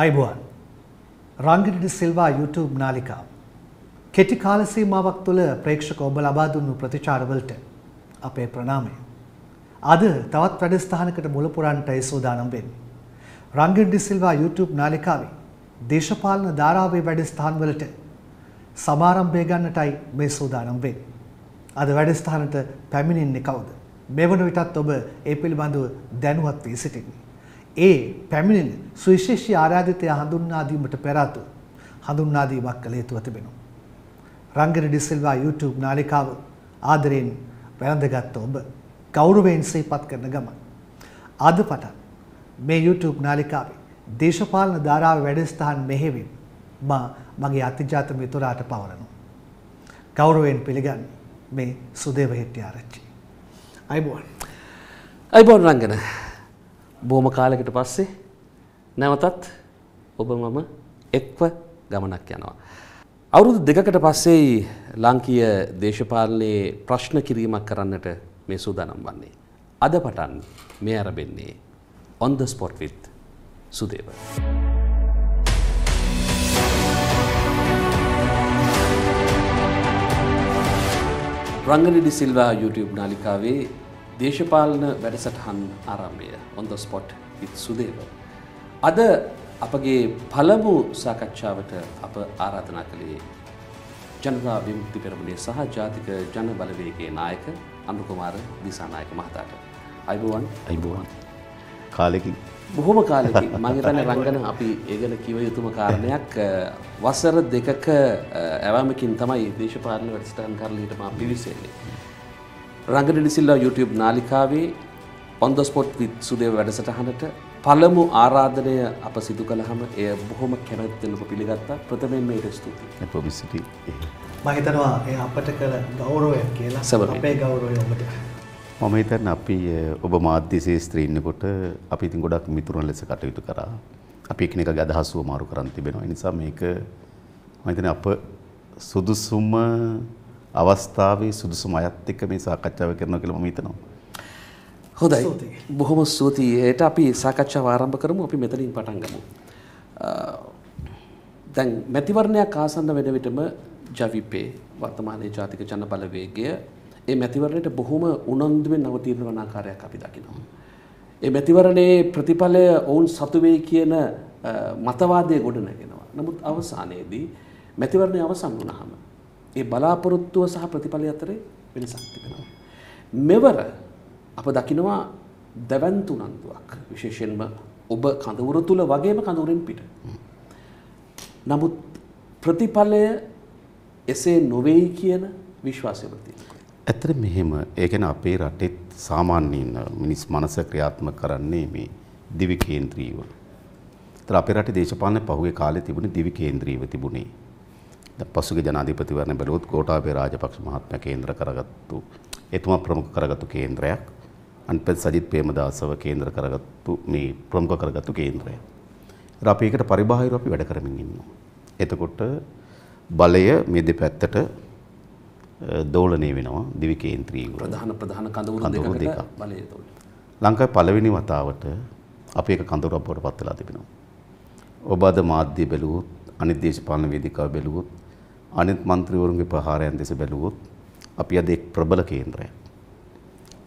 අයිබුවන් රංගිඩිඩ Silva YouTube නාලිකා කෙටි කාල සීමාවක් තුළ ප්‍රේක්ෂක ඔබ ලබා දුන්නු ප්‍රතිචාරවලට අපේ ප්‍රණාමය. අද තවත් වැඩස්ථානකට මුල පුරන්නටයි සූදානම් වෙන්නේ. රංගිඩිඩ සිල්වා YouTube නාලිකාවේ දේශපාලන ධාරාවේ වැඩස්ථානවලට සමාරම්භය ගන්නටයි මේ සූදානම් වෙන්නේ. අද වැඩස්ථානට පැමිණෙන්නේ කවුද? මෙවන විටත් ඔබ ඒ පිළිබඳව දැනුවත් වී සිටින්නේ. ඒ පැමිණෙන සුවිශේෂී ආරාධිතය හඳුන්වා දීමට පෙර අතු හඳුන්වා දීමක් කළ යුතුව තිබෙනවා. රංගන ඩිසිල්වා YouTube නාලිකාව ආදරයෙන් වැළඳගත් ඔබ ගෞරවයෙන් සිහිපත් කරන ගමන් අද පටන් මේ YouTube නාලිකාවේ දේශපාලන ධාරාව වැඩසටහන් මෙහෙවීම මා මගේ අතිජාත මිතුරාට පවරනවා. ගෞරවයෙන් පිළිගන්නේ මේ සුදේව හෙට්ටිආරච්චි. අයිබෝන්. අයිබෝන් රංගන. බොහොම කාලෙකට පස්සේ නැවතත් ඔබ මම එක්ව ගමනක් යනවා. අවුරුදු දෙකකට පස්සේ ලාංකීය දේශපාලනයේ ප්‍රශ්න කිරීමක් කරන්නට මේ සූදානම් වන්නේ. අද පටන් මේ අරඹෙන්නේ on the spot with සුදේව. රංගනිඩි Silva YouTube නාලිකාවේ දේශපාලන වැඩසටහන් ආරම්භය. on the spot with සුදේව. අද අපගේ පළමු සාකච්ඡාවට අප ආරාධනා කළේ ජනතා විමුක්ති පෙරමුණේ සහ ජාතික ජන බලවේගේ නායක අනුකුමාර දිසානායක මහතාට. අයිබෝවන් අයිබෝවන් කාලෙකින් බොහොම කාලෙකින් මගේතන රංගන අපි ඒගන කිව යුතුම කාරණයක් වසර දෙකක ඇවමකින් තමයි දේශපාලන වැඩස්ටාන් කරලීටම පිවිසෙන්නේ. රංගඩ නිසිල්ලා YouTube නාලිකාවේ ඔන්දස්පොට් විත් සුදේ වැඩසටහනට පළමු ආරාධනය අප සිදු කළහම එය බොහොම කැමැත්තෙනක පිළිගත්තා ප්‍රථමයෙන් මේට ස්තුතියි පොබිසිටි මහිතනවා එය අපට කළ ගෞරවය කියලා සබ අපේ ගෞරවය ඔබට මම හිතන්න අපි ඔබ මාධ්‍යසේ ස්ත්‍රීන්නකොට අපි ඉතින් ගොඩක් මිතුරන් ලෙස කටයුතු කරා අපි එකනෙක ගැදහසුව මාරු කරන් තිබෙනවා නිසා මේක මහිතන අප සුදුසුම අවස්ථාවේ සුදුසුම අයත් එක්ක මේ සාකච්ඡාව කරනවා කියලා මම හිතනවා හොඳයි බොහොම ස්තුතියියට අපි සාකච්ඡාව ආරම්භ කරමු අපි මෙතනින් පටන් ගමු. දැන් මැතිවරණයක් ආසන්න වෙන විටම ජවිපේ වර්තමානයේ ජාතික ජන බලවේගය ඒ මැතිවරණයට බොහොම උනන්දුවෙන් නවතීර්ණ වන ආකාරයක් අපි දකිනවා. ඒ මැතිවරණයේ ප්‍රතිඵලය ඔවුන් සතු වෙයි කියන මතවාදය ගොඩනගෙනවා. නමුත් අවසානයේදී මැතිවරණය අවසන් වුණාම ඒ බලාපොරොත්තුව සහ ප්‍රතිඵලය අතරේ වෙනසක් තිබෙනවා. මෙවර අප දකිනවා දැවන්ත උනන්දුවක් විශේෂයෙන්ම ඔබ කඳවුර තුල වගේම කඳවුරෙන් පිට. නමුත් ප්‍රතිඵලය එසේ නොවේයි කියන විශ්වාසය තියෙනවා. ඇත්තට මෙහෙම ඒ කියන්නේ අපේ රටෙත් සාමාන්‍යයෙන් මිනිස් මනස ක්‍රියාත්මක කරන්නේ මේ දිවි කේන්ද්‍රීයව. ඒතර අපේ රටේ දේශපාලන පහුගිය කාලේ තිබුණේ දිවි කේන්ද්‍රීයව තිබුණේ. දැන් පසුගිය ජනාධිපතිවරණ බැලුවොත් ගෝඨාභය රාජපක්ෂ මහත්මයා කේන්ද්‍ර කරගත්තු එතුමා ප්‍රමුඛ කරගත්තු කේන්ද්‍රයක්. අන්පත් සජිත් ප්‍රේමදාසව කේන්ද්‍ර කරගත්තු මේ ප්‍රමුඛ කරගත්තු කේන්ද්‍රය. ඉතින් අපි ඒකට පරිබාහිරව අපි වැඩ කරමින් ඉන්නවා. එතකොට බලය මේ දෙපැත්තට දෝලණය වෙනවා දිවි කේන්ද්‍රී ප්‍රධාන ප්‍රධාන කඳවුරු දෙකකට බලය දෝලණය. ලංකාවේ පළවෙනි වතාවට අපි එක කඳවුරක් බවට පත් වෙලා තිබෙනවා. ඔබ අද මාධ්‍ය බැලුවොත් අනිත් දේශපාලන වේදිකාව බැලුවොත් අනිත් മന്ത്രിවරුන්ගේ ප්‍රහාරයන් දෙස බැලුවොත් අපි අද එක් ප්‍රබල කේන්ද්‍රයක්.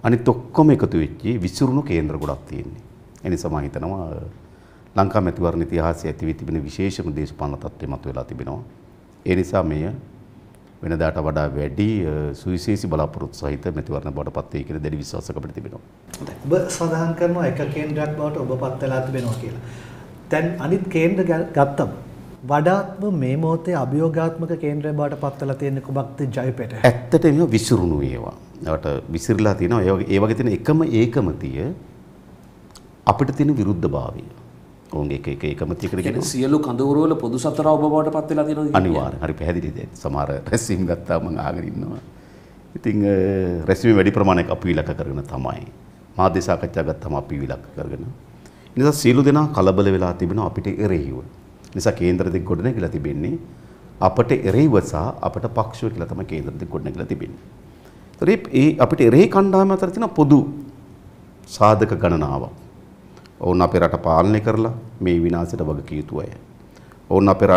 අනිත් ඔක්කොම එකතු වෙච්චි විසිරුණු කේන්ද්‍ර ගොඩක් තියෙන්නේ. ඒ නිසා මම හිතනවා ලංකා මැතිවරණ ඉතිහාසයේ ඇති වී තිබෙන විශේෂම දේශපාලන තත්ත්වය මතුවලා තිබෙනවා. ඒ නිසා මෙය වෙනදාට වඩා වැඩි සුවිශේෂි බලාපොරොත්තු සහිත මෙතිවරණ බවට පත් වෙයි කියලා දැඩි විශ්වාසයක් අපිට තිබෙනවා. හොඳයි. ඔබ සඳහන් කරනවා එක කේන්ද්‍රයක් බවට ඔබ පත් වෙලා තිබෙනවා කියලා. දැන් අනිත් කේන්ද්‍ර ගත්තම වඩාත්ම මේ මොහොතේ අභියෝගාත්මක කේන්ද්‍රය බවට පත් වෙලා තියෙන්නේ කුමක්ද ජයපෙට? ඇත්තටම විසිරුණු ඒවා. ඒවට විසිරලා තියෙනවා ඒ වගේ ඒ වගේ තියෙන එකම ඒකමතිය අපිට තියෙන විරුද්ධභාවය ඔවුන්ගේ එක එක එකමතියකට කියන්නේ සියලු කඳවුරවල පොදු සතර ඔබ බවට පත් වෙලා තියෙනවා අනිවාර්යෙන් හරි පැහැදිලි දෙයක් සමහර රැස්වීම් ගත්තා මම ආගෙන ඉන්නවා ඉතින් රැස්වීම් වැඩි ප්‍රමාණයක් අපි ඉලක්ක කරගෙන තමයි මාධ්‍ය සාකච්ඡා ගත්තාම අපි ඉලක්ක කරගෙන නිසා සියලු දෙනා කලබල වෙලා තිබෙනවා අපිට එරෙහිව නිසා කේන්දර දෙක ගොඩනැගිලා තිබෙන්නේ අපට එරෙහිව සහ අපට පක්ෂව කියලා තමයි කේන්දර දෙක ගොඩනැගිලා තිබෙන්නේ ඒ අපිට එරෙහි කණ්ඩායම අතර තියෙන පොදු සාධක ගණනාවක්. ඔවුන් අපේ රට පාලනය කරලා මේ විනාශයට වග කීතු අය. ඔවුන් අපේ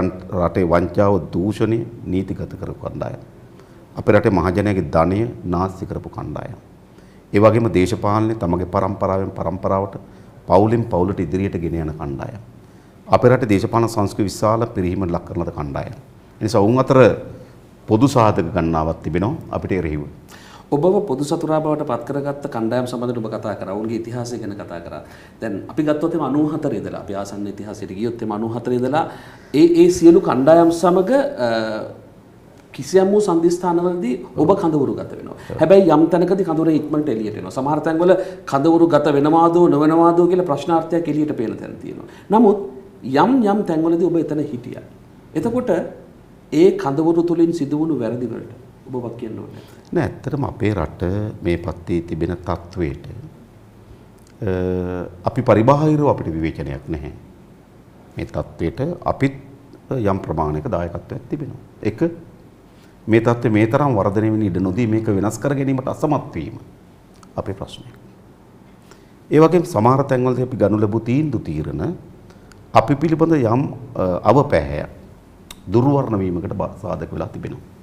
රටේ වංචාව දූෂණය නීතිගත කරපු කණ්ඩායම. අපේ රටේ මහජනයාගේ ධනය නාස්ති කරපු කණ්ඩායම්. ඒ වගේම දේශපාලනේ තමගේ પરම්පරාවෙන් પરම්පරාවට පවුලෙන් පවුලට ඉදිරියට ගෙන යන කණ්ඩායම්. අපේ රටේ දේශපාලන සංස්කෘතික විශාල පිරිහීමකට ලක් කරන කණ්ඩායම්. ඒ නිසා වුන් අතර පොදු සාධක ගණනාවක් තිබෙනවා අපිට එරෙහිව. ඔබව පොදු සතුරා බවට පත් කරගත්ත කණ්ඩායම් සම්බන්ධව ඔබ කතා කරා. ඔවුන්ගේ ඉතිහාසය ගැන කතා කරා. දැන් අපි ගත්තොත් එම 94 ඉඳලා අපි ආසන්න ඉතිහාසයට ගියොත් එම 94 ඉඳලා ඒ ඒ සියලු කණ්ඩායම් සමග කිසියම් වූ සංදිස්ථානවලදී ඔබ කඳවුරු ගත වෙනවා. හැබැයි යම් තැනකදී කඳවුර ඉක්මනට එළියට එනවා. සමහර තැන්වල කඳවුරු ගත වෙනවාද නොවෙනවාද කියලා ප්‍රශ්නාර්ථයක් එළියට පේන තැන තියෙනවා. නමුත් යම් යම් තැන්වලදී ඔබ එතන හිටියා. එතකොට ඒ කඳවුරු තුලින් සිදුවුණු වැරදි වලට ඔබ වක් කියන්න ඕනේ. නෑ ඇත්තටම අපේ රට මේ පත්තේ තිබෙන තත්වයට අපි පරිබාහිරව අපිට විවේචනයක් නැහැ. මේ තත්වයට අපිත් යම් ප්‍රමාණයක දායකත්වයක් තිබෙනවා. එක මේ தත්ත්වය මේ තරම් වර්ධනය වෙන ඉඩ නොදී මේක වෙනස් කර ගැනීමට අසමත් වීම අපේ ප්‍රශ්නයක්. ඒ වගේම සමහර තැන්වලදී අපි ගනු ලැබූ තීන්දුව තීරණ අපි පිළිබඳ යම් අවපෑහයක් දුර්වර්ණ වීමකට සාධක වෙලා තිබෙනවා.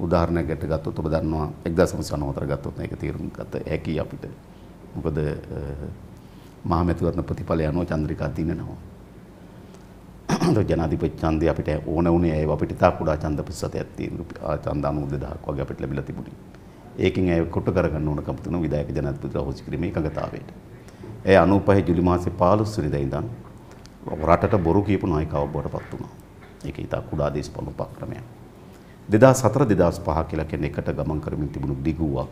උදාහරණයකට ගත්තොත් ඔබ දන්නවා 1994 ගත්තොත් මේක තීරණ ගත හැකි අපිට. මොකද මහා මැතිවරණ ප්‍රතිඵල යනවා චන්ද්‍රිකා දිනනවා. ජනාධිපති ඡන්දය අපිට ඕන වුණේ ඒ අපිට තා කුඩා ඡන්ද පිස්සතයක් තියෙන රුපියල් ඡන්ද 92000ක් වගේ අපිට ලැබිලා තිබුණේ. ඒකෙන් ඇය කොට කරගන්න ඕනකම තියෙන විධායක ජනාධිපති රහොසි ක්‍රමේ එකඟතාවයට. ඇය 95 ජූලි මාසේ 15 වෙනිදා ඉඳන් රටට බොරු කියපු නායිකාවක් බවට පත් වුණා. ඒක ඊට කුඩා දේශපාලන උපක්‍රමයක්. 2004 2005 කියලා කියන එකට ගමන් කරමින් තිබුණු දිගුවක්.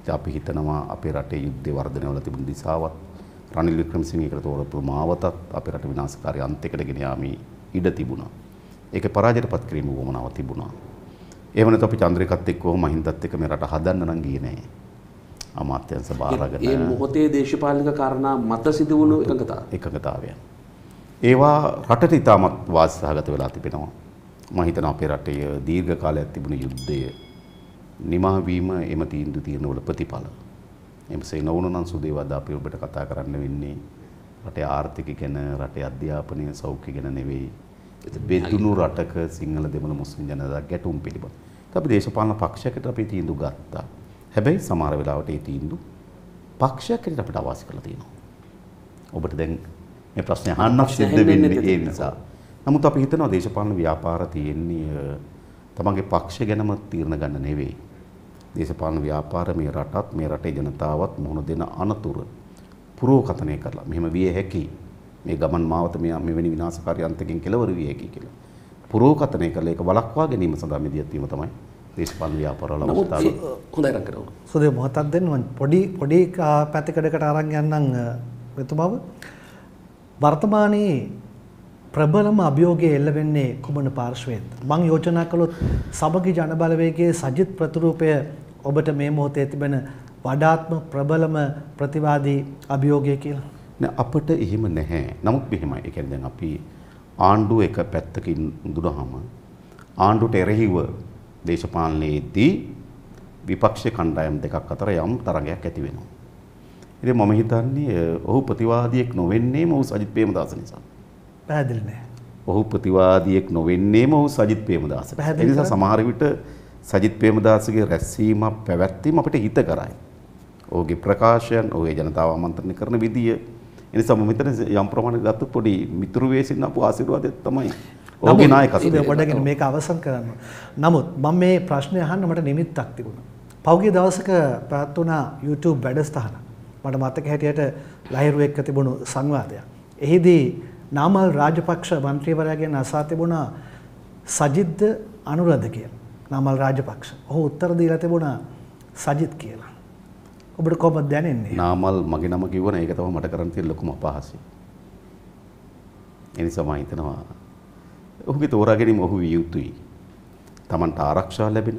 ඉතින් අපි හිතනවා අපේ රටේ යුද්ධේ වර්ධනය වෙලා තිබුණු දිශාවත් රනිල් වික්‍රමසිංහයකට තෝරපු මාවතත් අපේ රට විනාශකාරී අන්තයකට ගෙන යාමේ ඉඩ තිබුණා. ඒක පරාජයටපත් කිරීම වමනාව තිබුණා. එහෙම නැත්නම් අපි චන්ද්‍රිකත් එක්කෝ මහින්දත් එක්ක මේ රට හදන්න නම් ගියේ නෑ. අමාත්‍යංශ බාරගෙන ඒ මොහොතේ දේශපාලනික කාරණා මත සිදුවුණු එකඟතාවය. එකඟතාවය. ඒවා රටට ඉතාමත් වාසි සහගත වෙලා තිබෙනවා. මම හිතනවා අපේ රටේ දීර්ඝ කාලයක් තිබුණු යුද්ධය නිමා වීම එම තීන්දුව తీරන ප්‍රතිඵල. එමසේ නොවුණු නම් සුදේවද අපි ඔබට කතා කරන්න වෙන්නේ රටේ ආර්ථික ගැන රටේ අධ්‍යාපනය සෞඛ්‍ය ගැන නෙවෙයි. බෙදුණු රටක සිංහල දෙමළ මුස්ලිම් ජනතාව ගැටුම් පිළිබඳ. අපි දේශපාලන පක්ෂයකට අපි තීන්දුව ගත්තා. හැබැයි සමහර වෙලාවට ඒ තීන්දුව පක්ෂයකට අපිට අවශ්‍ය කරලා තියෙනවා. ඔබට දැන් මේ ප්‍රශ්නේ අහන්නක් සිද්ධ වෙන්නේ ඒ නිසා. නමුත් අපි හිතනවා දේශපාලන ව්‍යාපාර තියෙන්නේ තමන්ගේ පක්ෂ ගැනම තීරණ ගන්න නෙවෙයි. දේශපාලන ව්‍යාපාර මේ රටත් මේ රටේ ජනතාවත් මුහුණ දෙන අනතුරු පුරෝකථනය කරලා මෙහෙම විය හැකියි. මේ ගමන් මාවත මෙයා මෙවැනි විනාශකාරී අන්තකින් කෙලවර විය හැකියි කියලා. පුරෝකථනය කළ එක වළක්වා ගැනීම සඳහා මෙදියත් වීම තමයි දේශපාලන ව්‍යාපාරවල අවස්ථාව. හොඳයි රංගන. සුදේ මොහොතක් දෙන්න මම පොඩි පොඩි පැතකඩකට අරන් යන්නම් මෙතුමාව වර්තමානයේ ප්‍රබලම අභියෝගය එල්ල වෙන්නේ කුමන පාර්ශවයෙන්ද? මං යෝජනා කළොත් සමගි ජනබලවේගයේ සජිත් ප්‍රතිරූපය ඔබට මේ මොහොතේ තිබෙන වඩාත්ම ප්‍රබලම ප්‍රතිවාදී අභියෝගය කියලා. නෑ අපිට එහෙම නැහැ. නමුත් මෙහෙමයි. ඒ කියන්නේ දැන් අපි ආණ්ඩුව එක පැත්තකින් දුනහම ආණ්ඩුවට එරෙහිව දේශපාලනයේදී විපක්ෂ කණ්ඩායම් දෙකක් අතර යම් තරඟයක් ඇති වෙනවා. ඉතින් මම හිතන්නේ ඔහු ප්‍රතිවාදියෙක් නොවෙන්නේම ඔහු සජිත් ප්‍රේමදාස නිසා. පැහැදිලි නෑ. ඔහු ප්‍රතිවාදියෙක් නොවෙන්නේම ඔහු සජිත් ප්‍රේමදාස. ඒ නිසා සමහර විට සජිත් ප්‍රේමදාසගේ රැස්වීම පැවැත්වීම අපිට හිත කරයි. ඔහුගේ ප්‍රකාශයන්, ඔහුගේ ජනතාව ආමන්ත්‍රණය කරන විදිය. ඒ නිසා මම මෙතන යම් ප්‍රමාණයක් ගත්ත පොඩි මිතුරු වේසින් අපු ආශිර්වාදයක් තමයි. ඔහුගේ නායකත්වය. ගොඩගෙන මේක අවසන් කරන්න. නමුත් මම මේ ප්‍රශ්නේ අහන්න මට නිමිත්තක් තිබුණා. පෞගේ දවසක පැවැත්වුණා YouTube වැඩසටහන. මට මතක හැටියට ලහිරු එක්ක තිබුණු සංවාදයක්. එහිදී නාමල් රාජපක්ෂ මන්ත්‍රීවරයාගෙන් අසා තිබුණා සජිද්ද අනුරධ කියලා. නාමල් රාජපක්ෂ. ඔහු උත්තර දීලා තිබුණා සජිත් කියලා. ඔබට කොහොමද දැනෙන්නේ? නාමල් මගේ නම කිව්වන ඒක තමයි මට කරන්න තියෙන ලොකුම අපහාසය. ඒ නිසා මම හිතනවා ඔහුගේ තෝරා ගැනීම ඔහු විය යුතුයි. Tamanට ආරක්ෂා ලැබෙන,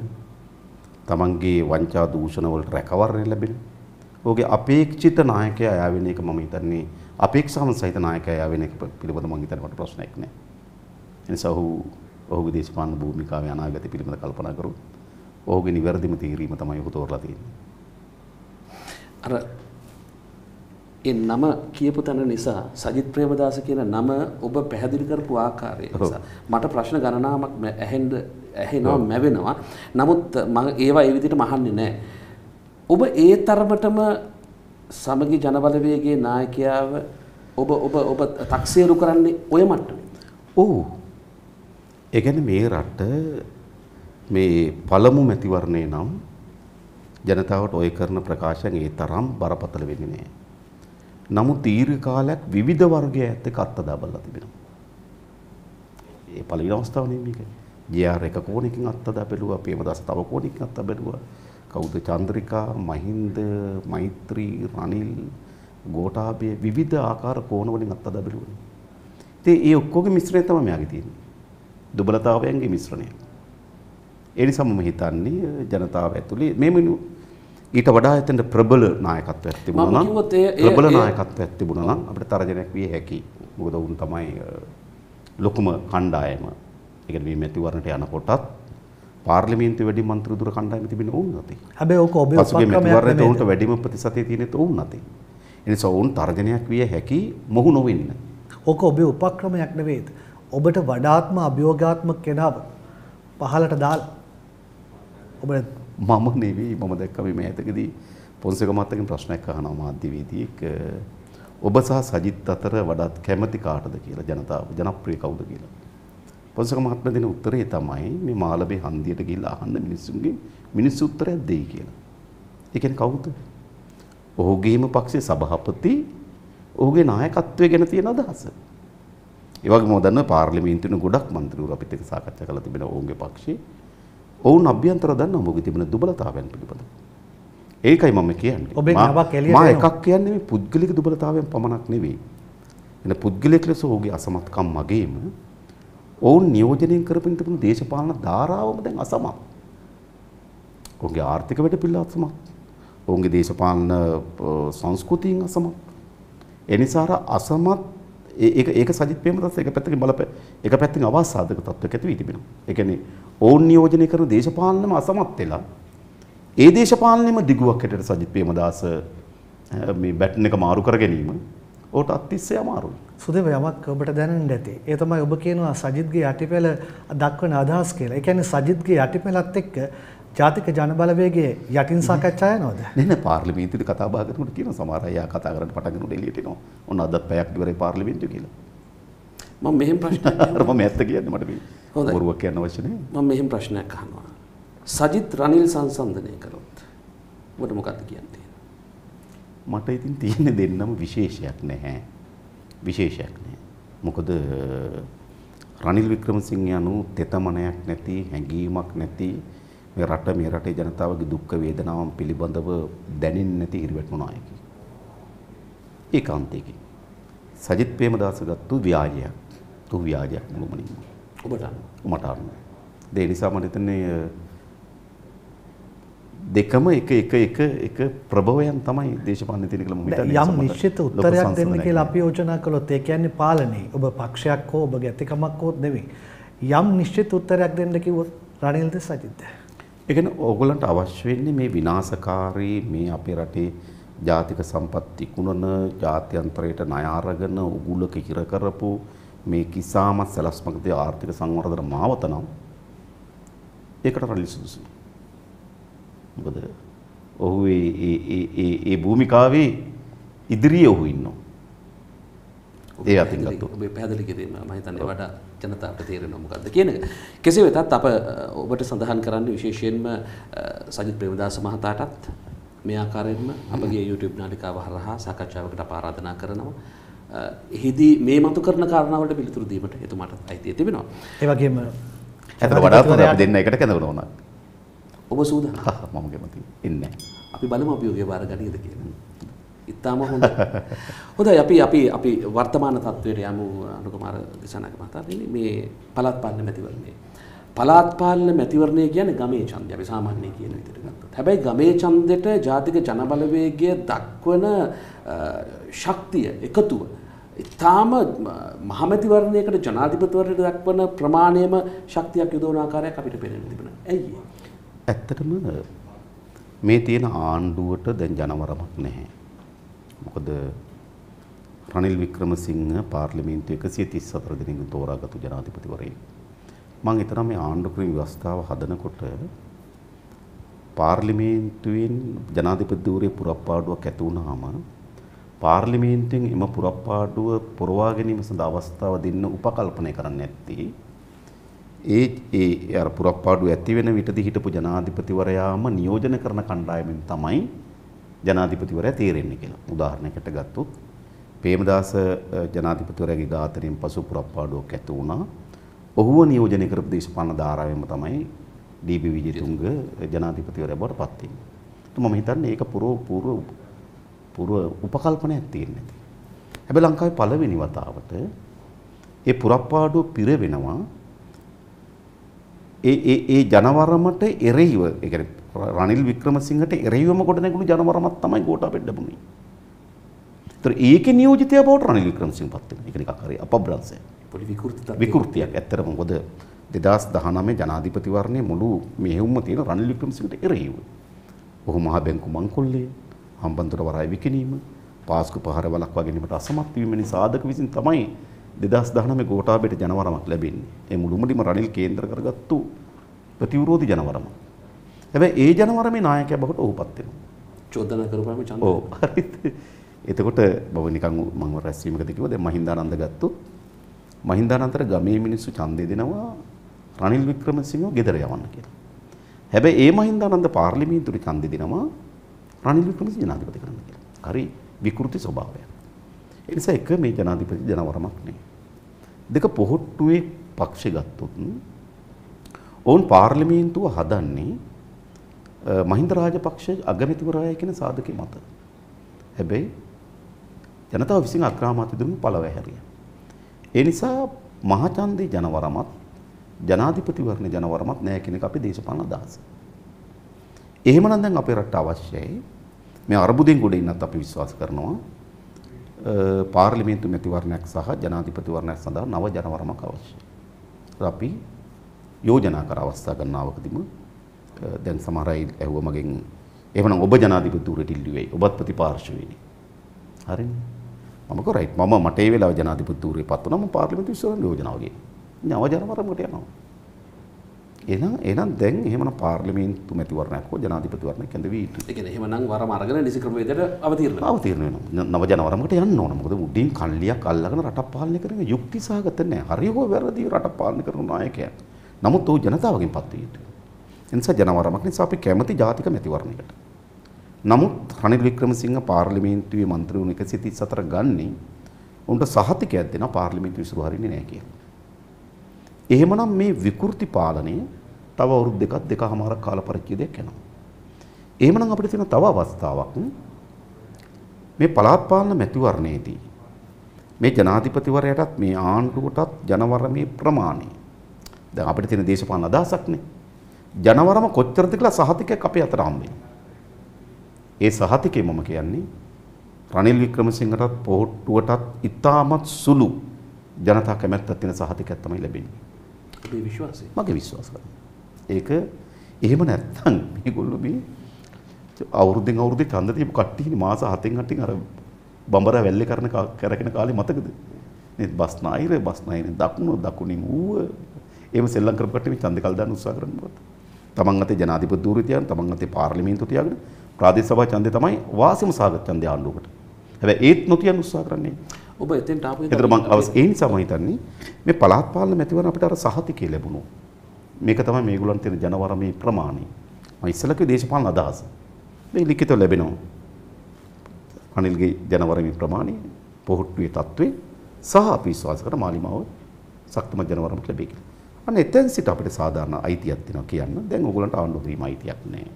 Tamanගේ වංචා දූෂණ වලට රැකවරණ ලැබෙන, ඔහුගේ අපේක්ෂිත නායකයා යාවෙන එක මම හිතන්නේ අපේක්ෂාවන් සහිත නායකයා වෙන එක පිළිබඳව මම හිතන්නේ මට ප්‍රශ්නයක් නැහැ. එනිසා ඔහු ඔහුගේ දේශපාලන භූමිකාවේ අනාගතය පිළිබඳ කල්පනා කරොත් ඔහුගේ නිවැරදිම තීරීම තමයි ඔහු තෝරලා තියෙන්නේ. අර ඒ නම කියපු තැන නිසා සජිත් ප්‍රේමදාස කියන නම ඔබ පැහැදිලි කරපු ආකාරය නිසා මට ප්‍රශ්න ගණනාවක් ඇහෙන්න ඇහෙනවා මැවෙනවා. නමුත් මම ඒවා ඒ විදිහට මහන්නේ නැහැ. ඔබ ඒ තරමටම සමගි ජනබලවේගේ නායකයාව ඔබ ඔබ ඔබ තක්සේරු කරන්නේ ඔය මට්ටමේ. ඔව්. ඒ කියන්නේ මේ රට මේ පළමු මැතිවරණේ නම් ජනතාවට ඔය කරන ප්‍රකාශන ඒ තරම් බරපතල වෙන්නේ නැහැ. නමුත් දීර්ඝ කාලයක් විවිධ වර්ගය ඇත් එක්ක අත්ත දබලා තිබෙනවා. ඒ පළවෙනි අවස්ථාව නෙමෙයි මේක. ජී.ආර්. එක කෝණකින් අත්ත දබලුවා, පේමදාස තව කෝණකින් අත්ත දබලුවා. කවුද චන්ද්‍රිකා මහින්ද මෛත්‍රී රනිල් ගෝඨාභය විවිධ ආකාර කෝණ වලින් අත්අදා බලුවා. ඉතින් ඒ ඔක්කොගේ මිශ්‍රණය තමයි මෙයාගේ තියෙන්නේ. දුබලතාවයන්ගේ මිශ්‍රණය. ඒ නිසා මම හිතන්නේ ජනතාව ඇතුලේ මේ මිනු ඊට වඩා එතන ප්‍රබල නායකත්වයක් තිබුණා නම් ප්‍රබල නායකත්වයක් තිබුණා නම් අපිට තරජනයක් විය හැකි. මොකද වුන් තමයි ලොකුම කණ්ඩායම. ඒ කියන්නේ මේ මැතිවරණට යනකොටත් පාර්ලිමේන්තු වැඩි මන්ත්‍රී දුර කණ්ඩායම තිබෙන ඔවුන් නැතේ. හැබැයි ඕක ඔබේ පසුගිය මෙතුවරේට ඔවුන්ට වැඩිම ප්‍රතිශතය තියෙනෙත් ඔවුන් නැතේ. එනිසා ඔවුන් තර්ජනයක් විය හැකි මොහු නොවෙන්න. ඕක ඔබේ උපක්‍රමයක් නෙවෙයිද? ඔබට වඩාත්ම අභියෝගාත්මක කෙනාව පහලට දාලා ඔබ මම නෙවෙයි මම දැක්කම මේ ඇතකදී පොන්සේක මහත්තයාගෙන් ප්‍රශ්නයක් අහනවා මාධ්‍යවේදියෙක් ඔබ සහ සජිත් අතර වඩාත් කැමති කාටද කියලා ජනතාව ජනප්‍රිය කවුද කියලා. පොසක මහත්ම දෙන උත්තරේ තමයි මේ මාළබේ හන්දියට ගිහිල්ලා අහන්න මිනිස්සුන්ගේ මිනිස්සු උත්තරයක් දෙයි කියලා. ඒ කියන්නේ කවුද? ඔහුගේම පක්ෂයේ සභාපති ඔහුගේ නායකත්වය ගැන තියෙන අදහස. ඒ වගේම ඔදන්න පාර්ලිමේන්තුවේ ගොඩක් മന്ത്രിවරු අපිත් එක්ක සාකච්ඡා කරලා තිබෙන ඔවුන්ගේ පක්ෂේ ඔවුන් අභ්‍යන්තර දන්න ඔහුගේ තිබෙන දුබලතාවයන් පිළිබඳව. ඒකයි මම කියන්නේ. මා එකක් කියන්නේ මේ පුද්ගලික දුබලතාවයන් පමණක් නෙවෙයි. එන පුද්ගලික ලෙස ඔහුගේ අසමත්කම් මගේම ඔවුන් නියෝජනය කරමින් තිබුණු දේශපාලන ධාරාවම දැන් අසමත්. ඔවුන්ගේ ආර්ථික වැඩපිළිවෙල අසමත්. ඔවුන්ගේ දේශපාලන සංස්කෘතියන් අසමත්. ඒ නිසා අසමත් ඒක ඒක සජිත් ප්‍රේමදාස එක පැත්තකින් බලප එක පැත්තකින් අවාසාධක තත්වයක් ඇති වී තිබෙනවා. ඒ කියන්නේ ඔවුන් නියෝජනය කරන දේශපාලනම අසමත් වෙලා ඒ දේශපාලනෙම දිගුවක් හැටියට සජිත් ප්‍රේමදාස මේ බැටන් එක මාරු කර ගැනීම ඕට අත්තිස්සේ අමාරුයි. සුදේව යමක් ඔබට දැනෙන්න ඇති. ඒ තමයි ඔබ කියනවා සජිත්ගේ යටිපෙළ දක්වන අදහස් කියලා. ඒ කියන්නේ සජිත්ගේ යටිපෙළත් එක්ක ජාතික ජනබලවේගයේ යටින් සාකච්ඡා යනවද? නේ නේ පාර්ලිමේන්තුවේ කතා බහ කරනකොට කියන සමහර අය කතා කරන්න පටන් ගන්නකොට එළියට එනවා. ඔන්න අදත් පැයක් ඉවරයි පාර්ලිමේන්තුව කියලා. මම මෙහෙම ප්‍රශ්නයක් අර මම ඇත්ත කියන්නේ මට මේ. හොඳයි. බොරුවක් කියන්න අවශ්‍ය නැහැ. මම මෙහෙම ප්‍රශ්නයක් අහනවා. සජිත් රනිල් සංසන්දනය කළොත් ඔබට මොකක්ද කියන්නේ? මට ඉතින් තියෙන දෙන්නම විශේෂයක් නැහැ. විශේෂයක් නැහැ. මොකද රනිල් වික්‍රමසිංහ යනු තෙතමනයක් නැති හැඟීමක් නැති මේ රට මේ රටේ ජනතාවගේ දුක් වේදනාවන් පිළිබඳව දැනෙන්නේ නැති ඉරිවැටුණු නායකයෙක්. ඒකාන්තයකින් සජිත් ප්‍රේමදාස ගත්තු ව්‍යාජයක්. තු ව්‍යාජයක් මුළුමනින්ම. ඔබට මට අනුව. ඒ නිසා මට හිතන්නේ දෙකම එක එක එක එක ප්‍රභවයන් තමයි දේශපාලන තියෙන කියලා මම හිතන්නේ. යම් නිශ්චිත උත්තරයක් දෙන්න කියලා අපි යෝජනා කළොත් ඒ කියන්නේ පාලනේ. ඔබ පක්ෂයක් හෝ ඔබ ගැතිකමක් හෝ නෙවෙයි. යම් නිශ්චිත උත්තරයක් දෙන්න කිව්වොත් රනිල්ද සජිත්ද? ඒ කියන්නේ ඕගොල්ලන්ට අවශ්‍ය වෙන්නේ මේ විනාශකාරී මේ අපේ රටේ ජාතික සම්පත් ඉක්ුණන, ජාත්‍යන්තරයට ණය අරගෙන උගුල කිහිර කරපු මේ කිසාම සලස්මකදී ආර්ථික සංවර්ධන මාවත නම් ඒකට රනිල් සුදුසුයි. මොකද ඔහු ඒ ඒ ඒ ඒ භූමිකාවේ ඉදිරියේ ඔහු ඉන්නවා. ඒ අතින් ගත්තොත් ඔබේ පැහැදිලි කිරීම මම හිතන්නේ වඩා ජනතාවට තේරෙනවා මොකද්ද කියන එක. කෙසේ වෙතත් අප ඔබට සඳහන් කරන්නේ විශේෂයෙන්ම සජිත් ප්‍රේමදාස මහතාටත් මේ ආකාරයෙන්ම අපගේ YouTube නාලිකාව හරහා සාකච්ඡාවකට අප ආරාධනා කරනවා. එහිදී මේ මතු කරන කාරණාවලට පිළිතුරු දීමට එතුමාට අයිතිය තිබෙනවා. ඒ වගේම ඇත්තට වඩාත් හොඳ අපි දෙන්න එකට කැඳවනවා. ඔබ සූදානම්. මම කැමතියි. එන්නේ අපි බලමු අපි ඔය බාර ගනියද කියලා. ඉතාම හොඳ. හොඳයි අපි අපි අපි වර්තමාන තත්වයට යමු අනුකුමාර දිසානායක මහතා. මේ පළාත් පාලන මැතිවරණය. පළාත් පාලන මැතිවරණය කියන්නේ ගමේ ඡන්දය. අපි සාමාන්‍යයෙන් කියන විදිහට ගත්තොත්. හැබැයි ගමේ ඡන්දෙට ජාතික ජනබලවේගය දක්වන ශක්තිය එකතුව ඉතාම මහමැතිවරණයකට ජනාධිපතිවරණයට දක්වන ප්‍රමාණයම ශක්තියක් යොදවන ආකාරයක් අපිට පේන්න තිබුණා. ඇයි ඒ? ඇත්තටම මේ තියෙන ආණ්ඩුවට දැන් ජනවරමක් නැහැ. මොකද රනිල් වික්‍රමසිංහ පාර්ලිමේන්තුව 134 දෙනෙකුන් තෝරාගත්තු ජනාධිපතිවරයෙක්. මම හිතනවා මේ ආණ්ඩුක්‍රම ව්‍යවස්ථාව හදනකොට පාර්ලිමේන්තුවෙන් ජනාධිපති ධූරයේ පුරප්පාඩුවක් ඇති වුනහම පාර්ලිමේන්තුවෙන් එම පුරප්පාඩුව පොරවා ගැනීම සඳහා අවස්ථාව දෙන්න උපකල්පනය කරන්න ඇත්තේ ඒ ඒ අර පුරක්පාඩු ඇති වෙන විටදී හිටපු ජනාධිපතිවරයාම නියෝජනය කරන කණ්ඩායමෙන් තමයි ජනාධිපතිවරයා තීරෙන්නේ කියලා. උදාහරණයකට ගත්තොත් පේමදාස ජනාධිපතිවරයාගේ ඝාතනයෙන් පසු පුරක්පාඩුවක් ඇති වුණා. ඔහුව නියෝජනය කරපු දේශපාලන ධාරාවෙම තමයි ඩී.බි. විජේතුංග ජනාධිපතිවරයා බවට පත් වෙන්නේ. මම හිතන්නේ ඒක පුරෝ පූර්ව පූර්ව උපකල්පනයක් තියෙන්නේ. හැබැයි ලංකාවේ පළවෙනි වතාවට ඒ පුරප්පාඩුව පිරෙවෙනවා ඒ ඒ ඒ ජනවරමට එරෙහිව ඒ කියන්නේ රනිල් වික්‍රමසිංහට එරෙහිවම ගොඩනැගුණු ජනවරමක් තමයි ගෝඨාභය ලැබුණේ. ඒතර ඒකේ නියෝජිතයා බවට රනිල් වික්‍රමසිංහ පත් වෙනවා. ඒක නිකක් හරි අපබ්‍රංශය. පොඩි විකෘති විකෘතියක් ඇත්තටම මොකද 2019 ජනාධිපතිවරණයේ මුළු මෙහෙයුම්ම තියෙන රනිල් වික්‍රමසිංහට එරෙහිව. ඔහු මහා බැංකු මංකොල්ලේ හම්බන්තොට වරාය විකිණීම පාස්කු පහර වලක් වගනීමට අසමත් වීම නිසා ආදක විසින් තමයි දෙදස් දහනම ගෝටාබෙට ජනවරමක් ලැබෙන්නේ ඒ මුළුමටිම රනිල් කේන්ද්‍ර කරගත්තු ප්‍රතිවිරෝධී ජනවරම. හැබැයි ඒ ජනවරමේ නායකයා බවට ඔහු පත් වෙනවා. චෝදනා කරපුවාම චන්ද. ඔව් හරිද? එතකොට බව නිකන් මම රැස්වීමකදී කිව්වා දැන් මහින්දානන්ද ගත්තු. මහින්දානන්දට ගමේ මිනිස්සු ඡන්දය දෙනවා රනිල් වික්‍රමසිංහව ගෙදර යවන්න කියලා. හැබැයි ඒ මහින්දානන්ද පාර්ලිමේන්තුවේ ඡන්දය දෙනවා රනිල් වික්‍රමසිංහ ජනාධිපති කරන්න කියලා. හරි විකෘති ස්වභාවයක්. ඒ නිසා එක මේ ජනාධිපති ජනවරමක් නෙවෙයි. දෙක පොහොට්ටුවේ පක්ෂ ගත්තොත් ඔවුන් පාර්ලිමේන්තුව හදන්නේ මහින්ද රාජපක්ෂ අගමැතිවරයා කියන සාධකේ මත. හැබැයි ජනතාව විසින් අක්‍රාමාත්‍ය දුන්නු පළවැහැරිය. ඒ නිසා මහචන්දේ ජනවරමත් ජනාධිපතිවරණ ජනවරමත් නෑ කියන එක අපේ දේශපාලන අදහස. එහෙමනම් දැන් අපේ රටට අවශ්‍යයි මේ අර්බුදෙන් ගොඩ ඉන්නත් අපි විශ්වාස කරනවා පාර්ලිමේන්තු මැතිවරණයක් සහ ජනාධිපතිවරණයක් සඳහා නව ජනවරමක් අවශ්‍යයි. අපි යෝජනා කර අවස්ථා ගන්නවකදීම දැන් සමහර අය ඇහුවා මගෙන් එහෙමනම් ඔබ ජනාධිපතිවරට ඉල්ලුවේ ඔබත් ප්‍රතිපාර්ශවයේ. හරිනේ. මම කරයිට් මම මට ඒ වෙලාවේ ජනාධිපතිවරේ පත් වුණා මම පාර්ලිමේන්තු විශ්වවිද්‍යාල යෝජනාවගේ. නව ජනවරමකට යනවා. එහෙනම් එහෙනම් දැන් එහෙමනම් පාර්ලිමේන්තු මැතිවරණයක් හෝ ජනාධිපතිවරණයක් කැඳවී සිටිනවා. ඒ කියන්නේ එහෙමනම් වරම අරගෙන නිසි ක්‍රමවේදයට අවතීර්ණ වෙනවා. අවතීර්ණ වෙනවා. නව ජනවරමකට යන්න ඕන. මොකද උඩින් කල්ලියක් අල්ලගෙන රටක් පාලනය කරන යුක්ති සහගත නැහැ. හරි හෝ වැරදි රටක් පාලනය කරන නායකයා. නමුත් ਉਹ ජනතාවගෙන් පත් වී සිටිනවා. එනිසා ජනවරමක් නිසා අපි කැමති ජාතික මැතිවරණයකට. නමුත් රනිල් වික්‍රමසිංහ පාර්ලිමේන්තුවේ മന്ത്രി වුණ 134 ගන්නේ උන්ට සහතිකයක් දෙනවා පාර්ලිමේන්තුව විසිරු හරින්නේ නැහැ කියලා. එහෙමනම් මේ විකෘති පාලනය තව අවුරුදු දෙකක් දෙකමාරක් කාල පරිච්ඡේදයක් යනවා. එහෙමනම් අපිට තියෙන තව අවස්ථාවක් මේ පළාත් පාලන මැතිවරණයේදී මේ ජනාධිපතිවරයාටත් මේ ආණ්ඩුවටත් ජනවරමේ ප්‍රමාණය. දැන් අපිට තියෙන දේශපාලන අදහසක්නේ. ජනවරම කොච්චරද කියලා සහතිකයක් අපේ අතට හම්බෙන්නේ. ඒ සහතිකේ මම කියන්නේ රනිල් වික්‍රමසිංහටත් පොහොට්ටුවටත් ඉතාමත් සුළු ජනතා කැමැත්තක් තියෙන සහතිකයක් තමයි ලැබෙන්නේ. ඔබේ විශ්වාසය. මගේ විශ්වාසය. ඒක එහෙම නැත්නම් මේගොල්ලෝ මේ අවුරුද්දෙන් අවුරුද්දේ ඡන්ද තියපු කට්ටියනේ මාස 7න් 8න් අර බඹර වැල්ලේ කරන කරගෙන කාලේ මතකද? නේද? බස් නායිර බස් නායිර දකුණු දකුණින් ඌව එහෙම සෙල්ලම් කරපු කට්ටිය මේ ඡන්ද කල් දාන්න උත්සාහ කරනකොට තමන් අතේ ජනාධිපති ධූරි තියන තමන් අතේ පාර්ලිමේන්තු තියාගෙන ප්‍රාදේශ සභා ඡන්දේ තමයි වාසිම සාගත ඡන්දේ ආණ්ඩුවකට. හැබැයි ඒත් නොතියන් උත්සාහ කරන්නේ. ඔබ එතෙන්ට ආපු එක. ඒතර මම අවස් ඒ නිසා මම හිතන්නේ මේ පළාත් පාලන මැතිවරණ අපිට අර සහතිකය ලැබුණා. මේක තමයි මේගොල්ලන් තියෙන ජනවරමේ ප්‍රමාණය. මම ඉස්සලක දේශපාලන අදහස. මේ ලිඛිතව ලැබෙනවා. අනිල්ගේ ජනවරමේ ප්‍රමාණය, පොහොට්ටුවේ තත්ත්වේ සහ අපි විශ්වාස කරන මාලිමාව සක්තම ජනවරමට ලැබෙයි කියලා. අන්න එතෙන් සිට අපිට සාධාරණ අයිතියක් තියෙනවා කියන්න. දැන් ඕගොල්ලන්ට ආණ්ඩුව දීම අයිතියක් නැහැ.